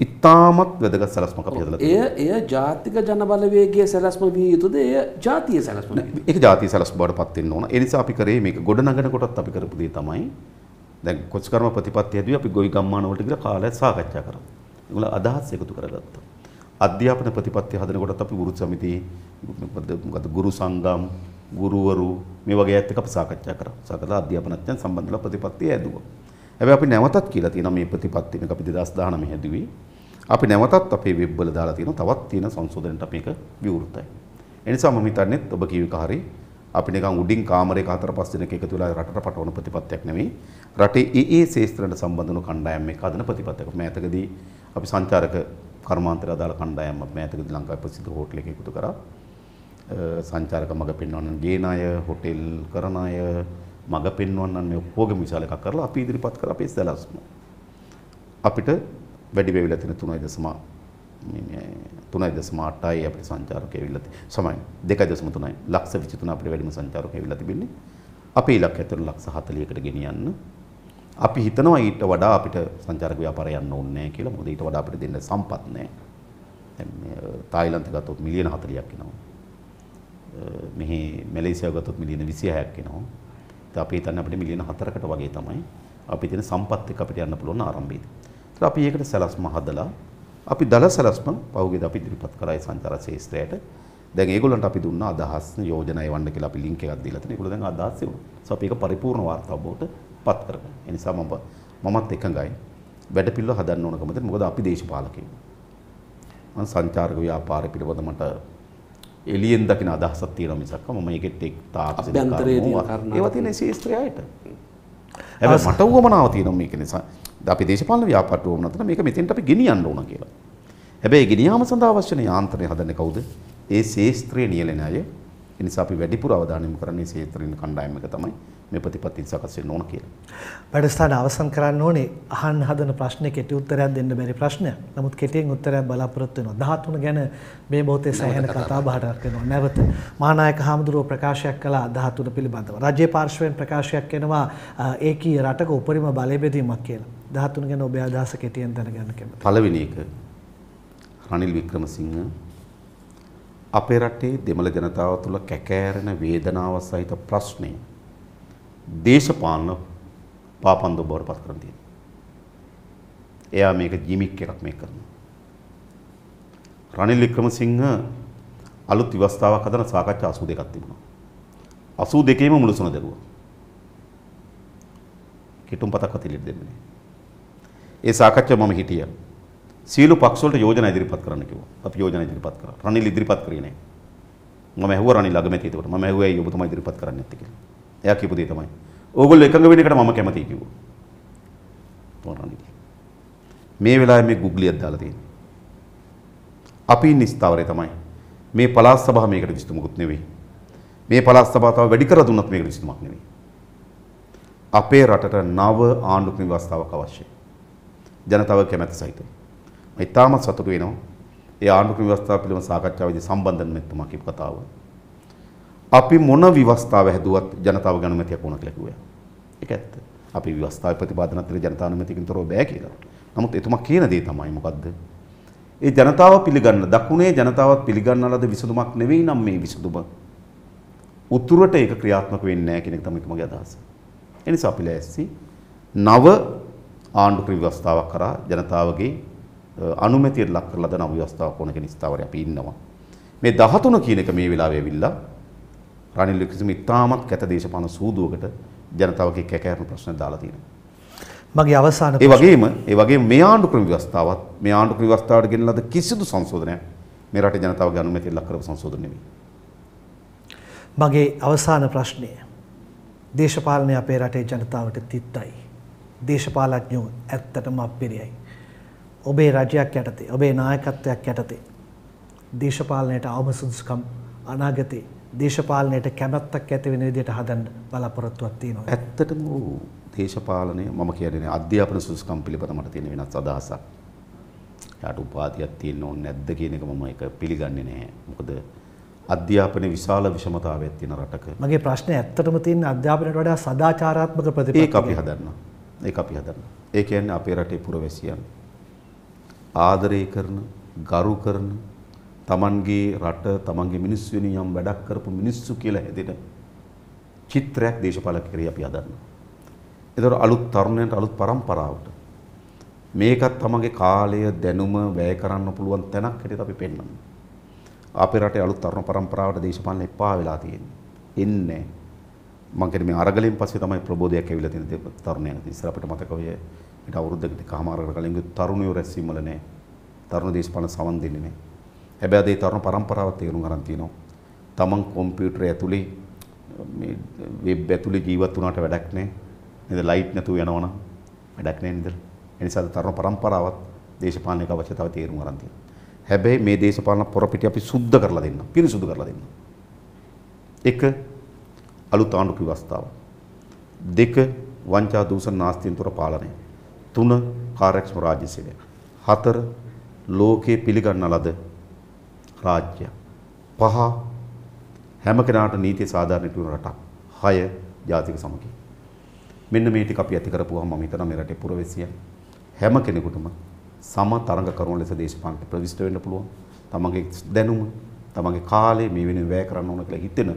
ඉතාමත් වැදගත් සැලැස්මක් අපි හදලා තියෙනවා. එය එය ජාතික ජනබලවේගයේ සැලැස්ම විය යුතුද? එය ජාතිය සැලැස්ම. ඒක ජාතිය සැලැස්ම බවට පත් වෙන්න ඕන. ඒ නිසා අපි කරේ මේක ගොඩනගන කොටත් අපි කරපු දේ තමයි දැන් කුෂ්කර්ම ප්‍රතිපත්ති හැදුවේ අපි ගොවි ගම්මාන වලට ගිහලා කාලය සාකච්ඡා කරා. ඒගොල්ල අදහස් එකතු කරගත්තා. අධ්‍යාපන ප්‍රතිපත්ති හදන කොටත් අපි ගුරු සමිතියේ මොකද ගුරු සංගම් ගුරුවරු මේ වගේ ඇත්ත එක අපි සාකච්ඡා කරා. සාකච්ඡා අධ්‍යාපනඥයන් සම්බන්ධව ප්‍රතිපත්තිය ඇදුවා. හැබැයි අපි නැවතත් කියලා තියෙනවා මේ ප්‍රතිපත්ති මේක අපි 2019 හැදුවේ. අපි නැවතත් අපේ වෙබ් වල දාලා තියෙනවා තවත් තියෙන සංශෝධනයට අපි ඒක විවෘතයි. ඒ නිසා මම හිතන්නේ ඔබ කියව එක හරියි. අපි නිකන් උඩින් කාමරයක හතර පස් දෙනෙක් එකතු වෙලා රටට පටවන ප්‍රතිපත්තියක් නෙවෙයි රටේ ඒ ඒ ශේස්ත්‍රයට සම්බන්ධන කණ්ඩායම් එක හදන ප්‍රතිපත්තියක් මෑතකදී අපි සංචාරක කර්මාන්තර අදාළ කණ්ඩායම් මෑතකදී ලංකාවේ ප්‍රසිද්ධ හෝටල් එකක එකතු කරා සංචාරක මඟ පෙන්වන ගේන අය හෝටල් කරන අය මඟ පෙන්වන්නන් මේ ඔක්කොගේම විශාල එකක් කරලා අපි ඉදිරිපත් කර අපේ සැලැස්ම. අපිට වැඩි වෙවිලා තියෙන 3.8යි අපේ සංචාරක ඇවිල්ලා තියෙන්නේ. සමයි 2.3යි. ලක්ෂ 23 අපිට වැඩිම සංචාරක ඇවිල්ලා තිබෙන්නේ. අපේ ඉලක්කය ඇතුළු ලක්ෂ 40කට ගෙනියන්න. අපි හිතනවා ඊට වඩා අපිට සංචාරක ව්‍යාපාරය යන්න ඕනේ නැහැ කියලා. මොකද ඊට වඩා අපිට දෙන්න සම්පත් නැහැ. දැන් මේ තායිලන්ත ගත්තොත් මිලියන 40ක් එනවා. මෙහි මැලේසියාව ගත්තොත් මිලියන 26ක් එනවා. අපි හිතන්නේ අපිට මිලියන 4කට වගේ තමයි අපි තියෙන සම්පත් එක්ක අපිට යන්න පුළුවන් ආරම්භයේදී. ඒත් අපි ඒකට සැලැස්ම හදලා අපි දල සැලැස්ම පහුගියද අපි ඉදිරිපත් කරායි සංචාර ශේෂ්ත්‍රයට. දැන් ඒගොල්ලන්ට අපි දුන්න අදහස් යෝජනා එවන්න කියලා අපි ලින්ක් එකක් දීලා තියෙනවා. ඒගොල්ලෝ දැන් අදහස් එවුවා. සෝ අපි ඒක පරිපූර්ණ වාර්තාවකට පත් කරගන්න. ඒ නිසා මම මමත් එකඟයි. වැඩ පිළිවෙල හදන්න ඕනකමද? මොකද අපි දේශපාලකයෝ. මම සංචාරක ව්‍යාපාර පිළිබඳව මට එලියෙන් දකින අදහසක් තියෙනවා මිසක් මම ඒකෙත් එක් තාපසික ඒවා තියෙන ශේෂ්ත්‍රයයට හැබැයි මට උවමනාව තියෙනවා මේක නිසා අපි දේශපාලන ව්‍යාපාරට උවමනා තියෙන මේක මෙතෙන්ට අපි ගෙනියන්න ඕන කියලා හැබැයි ගෙනියාම සඳහා අවශ්‍ය වෙන යාන්ත්‍රණය හදන්නේ කවුද ඒ ශේෂ්ත්‍රයේ නියැලෙන අය ඒ නිසා අපි වැඩිපුර අවධානය යොමු කරන්නේ ශේත්‍රින් කණ්ඩායම එක තමයි මේ ප්‍රතිපත්තින් සකස් වෙන්න ඕන කියලා. වැඩසටහන අවසන් කරන්න ඕනේ අහන්න හදන ප්‍රශ්නේ කෙටි උත්තරයක් දෙන්න බැරි ප්‍රශ්නයක්. නමුත් කෙටියෙන් උත්තරයක් බලාපොරොත්තු වෙනවා. 13 ගැන මේ මොහොතේ සෑහෙන කතා බහටක් වෙනවා. නැවත මහානායක හාමුදුරුව ප්‍රකාශයක් කළා 13 පිළිබඳව. රජයේ පාර්ශවයෙන් ප්‍රකාශයක් එනවා ඒකී රටක උපරිම බලය බෙදීමක් කියලා. 13 ගැන ඔබේ අදහස කෙටියෙන් දැනගන්න කැමතියි. පළවෙනි එක රනිල් වික්‍රමසිංහ අපේ රටේ දෙමළ ජනතාව තුළ කැකෑරෙන වේදනාව සහිත ප්‍රශ්නේ දේශපාලන පාපන්දු බවට පත් කරන තියෙනවා. එයා මේක ජිමික් එකක් මේක කරනවා. රනිල් වික්‍රමසිංහ අලුත් විවස්ථාවක් හදන සාකච්ඡා 82ක් තිබුණා. 82ෙම මුළු සුණ දරුවා. කිටුම් පතක්වත් ඉලිට දෙන්නේ ඒ සාකච්ඡා මම හිටියා. සීලු පක්ෂ වලට යෝජනා ඉදිරිපත් කරන්න කිව්වා. අපි යෝජනා ඉදිරිපත් කරා. රනිල් ඉදිරිපත් කරේ නැහැ. මම ඇහුවා රනිල් අගමැති ඒකට. මම ඇහුවා ඇයි ඔබතුමා ඉදිරිපත් කරන්නේ නැත්තේ කියලා. එයා කියපු දේ තමයි. ඕගොල්ලෝ එකඟ වෙන එකට මම කැමතියි කිව්වා. තෝරන්නේ. මේ වෙලාවේ මේ ගුග්ලියක් දාලා තියෙන්නේ. අපි ඉන්න ස්ථාවරය තමයි. මේ පළාත් සභාව මේකට විසඳුමකුත් නෙවෙයි. මේ පළාත් සභාව තව වැඩි කර දුන්නත් මේකට විසඳුමක් නෙවෙයි. අපේ රටට නව ආණ්ඩුක ව්‍යවස්ථාවක් අවශ්‍යයි. ජනතාව කැමැත්ත සහිතව. මම ඉතාමත් සතුටු වෙනවා. ඒ ආණ්ඩුක ව්‍යවස්ථාව පිළිබඳ සාකච්ඡාවේදී සම්බන්ධ වෙන මෙතුමා කියපු කතාව. අපි මොන විවස්ථාව හැදුවත් ජනතාව ගනුමැතියක් වුණා කියලා කිව්වා. ඒක ඇත්ත. අපි විවස්ථාවේ ප්‍රතිපාදනත් ඉතින් ජනතාව අනුමැතියකින් තොරව බෑ කියලා. නමුත් එතුමා කියන දේ තමයි මොකද්ද? ඒ ජනතාව පිළිගන්න දකුණේ ජනතාවත් පිළිගන්නා ලද විසඳුමක් නෙවෙයි නම් මේ විසඳුම. උතුරට ඒක ක්‍රියාත්මක වෙන්නේ නැහැ කියන එක තමයි මගේ අදහස. ඒ නිසා අපි ලෑස්ති නව ආණ්ඩුක විවස්ථාවක් කරා ජනතාවගේ අනුමැතියට ලක් කරලා දෙන අවස්ථාවක් ඕන කියන ස්ථාවරේ අපි ඉන්නවා. මේ 13 කියන එක මේ වෙලාවේ ඇවිල්ලා රනිල් වික්‍රමසිංහ ඉතාමත් කැත දේශපාලන සූදුවකට ජනතාවගේ කැකෑරන ප්‍රශ්න දාලා තියෙනවා. මගේ අවසාන ඒ වගේම ඒ වගේම මේ ආණ්ඩු ක්‍රම ව්‍යවස්ථාවත් මේ ආණ්ඩු ක්‍රම ව්‍යවස්ථාවට ගෙනන ලද කිසිදු සංශෝධනයක් මේ රටේ ජනතාවගේ අනුමැතිය ලක් කරපු සංශෝධන නෙමෙයි. මගේ අවසාන ප්‍රශ්නය දේශපාලනය අපේ රටේ ජනතාවට තිත්තයි. දේශපාලඥයෝ ඇත්තටම අපිරියයි. ඔබේ රජයක් යටතේ ඔබේ නායකත්වයක් යටතේ දේශපාලනයට අවම සුදුසුකම් අනාගතේ දේශපාලනයට කැමැත්තක් ඇති වෙන විදිහට හදන්න බලාපොරොත්තුවක් තියෙනවා. ඇත්තටම දේශපාලනය මම කියන්නේ අධ්‍යාපන සුසුකම් පිළිබඳව මට තියෙන වෙනස් අදහසක්. යාට උපාධියක් තියෙන්න ඕනේ නැද්ද කියන එක මම ඒක පිළිගන්නේ නැහැ. මොකද අධ්‍යාපනයේ විශාල විෂමතාවයක් තියෙන රටක. මගේ ප්‍රශ්නේ ඇත්තටම තියෙන අධ්‍යාපනයට වඩා සදාචාරාත්මක ප්‍රතිපත්ති. ඒක අපි හදන්නවා. ඒක අපි හදන්නවා. ඒ කියන්නේ අපේ රටේ පුරවැසියන් ආදරය කරන, ගරු කරන, තමන්ගේ රට තමන්ගේ මිනිස්සු වෙනුවෙන් යම් වැඩක් කරපු මිනිස්සු කියලා හැදෙන චිත්‍රයක් දේශපාලක කරේ අපි හදන්නවා. ඒතර අලුත් තරුණයන්ට අලුත් પરම්පරාවට මේකත් තමන්ගේ කාලය දැනුම වැය කරන්න පුළුවන් තැනක් හැටියට අපි පෙන්වනවා. අපේ රටේ අලුත් තරුණ પરම්පරාවට දේශපාලන එපා වෙලා තියෙන්නේ. එන්නේ මම කියන්නේ මේ අරගලෙන් පස්සේ තමයි ප්‍රබෝධයක් ඇවිල්ලා තියෙන තරුණයන් ඉස්සර අපිට මතක ඔය ඊට අවුරුද්දකට කමාරකට කලින් තරුණයෝ රැස්වීම් වල නැහැ. තරුණ දේශපාලන සමන් දෙන්නේ නැහැ. හැබැයි අද ඒ තරුණ පරම්පරාව තේරුම් ගන්න තියෙනවා. තමන් කම්පියුටර් ඇතුලේ මේ වෙබ් ඇතුලේ ජීවත් වුණාට වැඩක් නැහැ. නේද? ලයිට් නැතුව යනවනම් වැඩක් නැහැ නේද? ඒ නිසා තරුණ පරම්පරාවත් දේශපාලනික අවශ්‍යතාව තේරුම් ගන්න තියෙනවා. හැබැයි මේ දේශපාලන පොරපිටි අපි සුද්ධ කරලා දෙන්න. පිරිසුදු කරලා දෙන්න. එක අලුත් ආණ්ඩුක ව්‍යවස්ථාව. දෙක වංචා දූෂණ නාස්තියෙන් තොර පාලනය. තුන කාර්යක්ෂම රාජ්‍ය සේවය. හතර ලෝකයේ පිළිගන්නා ලද රාජ්‍යයක්. පහ හැම කෙනාට නීති සාධාරණට වුණ රටක්. හය ජාතික සමගිය. මෙන්න මේ ටික අපි ඇති කරපුවාම මම හිතනවා මේ රටේ පුරවැසියන් හැම කෙනෙකුටම සම තරඟ කරුණු ලෙස දේශපාලනට ප්‍රවිෂ්ඨ වෙන්න පුළුවන්. තමන්ගේ දැනුම, තමන්ගේ කාලය මේ වෙනුවෙන් වැය කරන්න ඕන කියලා හිතෙන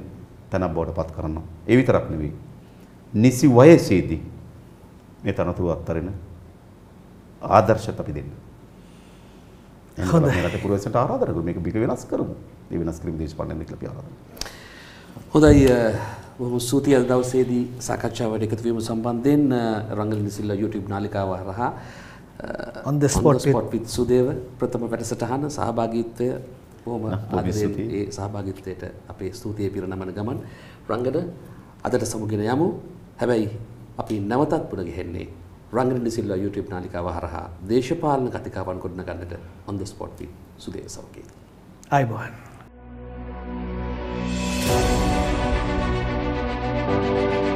තැනක් බවට පත් කරනවා. ඒ විතරක් නෙවෙයි. නිසි වයසේදී මේ තනතුරු අත්හරින ආදර්ශත් අපි දෙන්න. හොඳයි. රට පුරවැසියන්ට ආරාධනා කරමු. මේක බිග වෙනස් කරමු. ඒ වෙනස් කිරීම දේශපාලනය කියලා අපි ආරාධනා කරනවා. හොඳයි. බොහොම ස්තුතියි අද දවසේදී සාකච්ඡාවට එකතු වීම සම්බන්ධයෙන් රංගල නිසිල්ලා YouTube නාලිකාව හරහා on the spot with සුදේව ප්‍රථම වැඩසටහන සහභාගීත්වය බොහොම ආදරයෙන් ඒ සහභාගීත්වයට අපේ ස්තුතිය පිරිනමන ගමන් රංගන අදට සමුගෙන යමු. හැබැයි අපි නැවතත් පුන ගෙහෙන්නේ රංගන ඩිසිල්ලා YouTube නාලිකාව හරහා දේශපාලන කතිකාවන් ගොඩනගන්නට on the spot with සුදේ සෞඛ්‍ය. අයබෝන්. thank you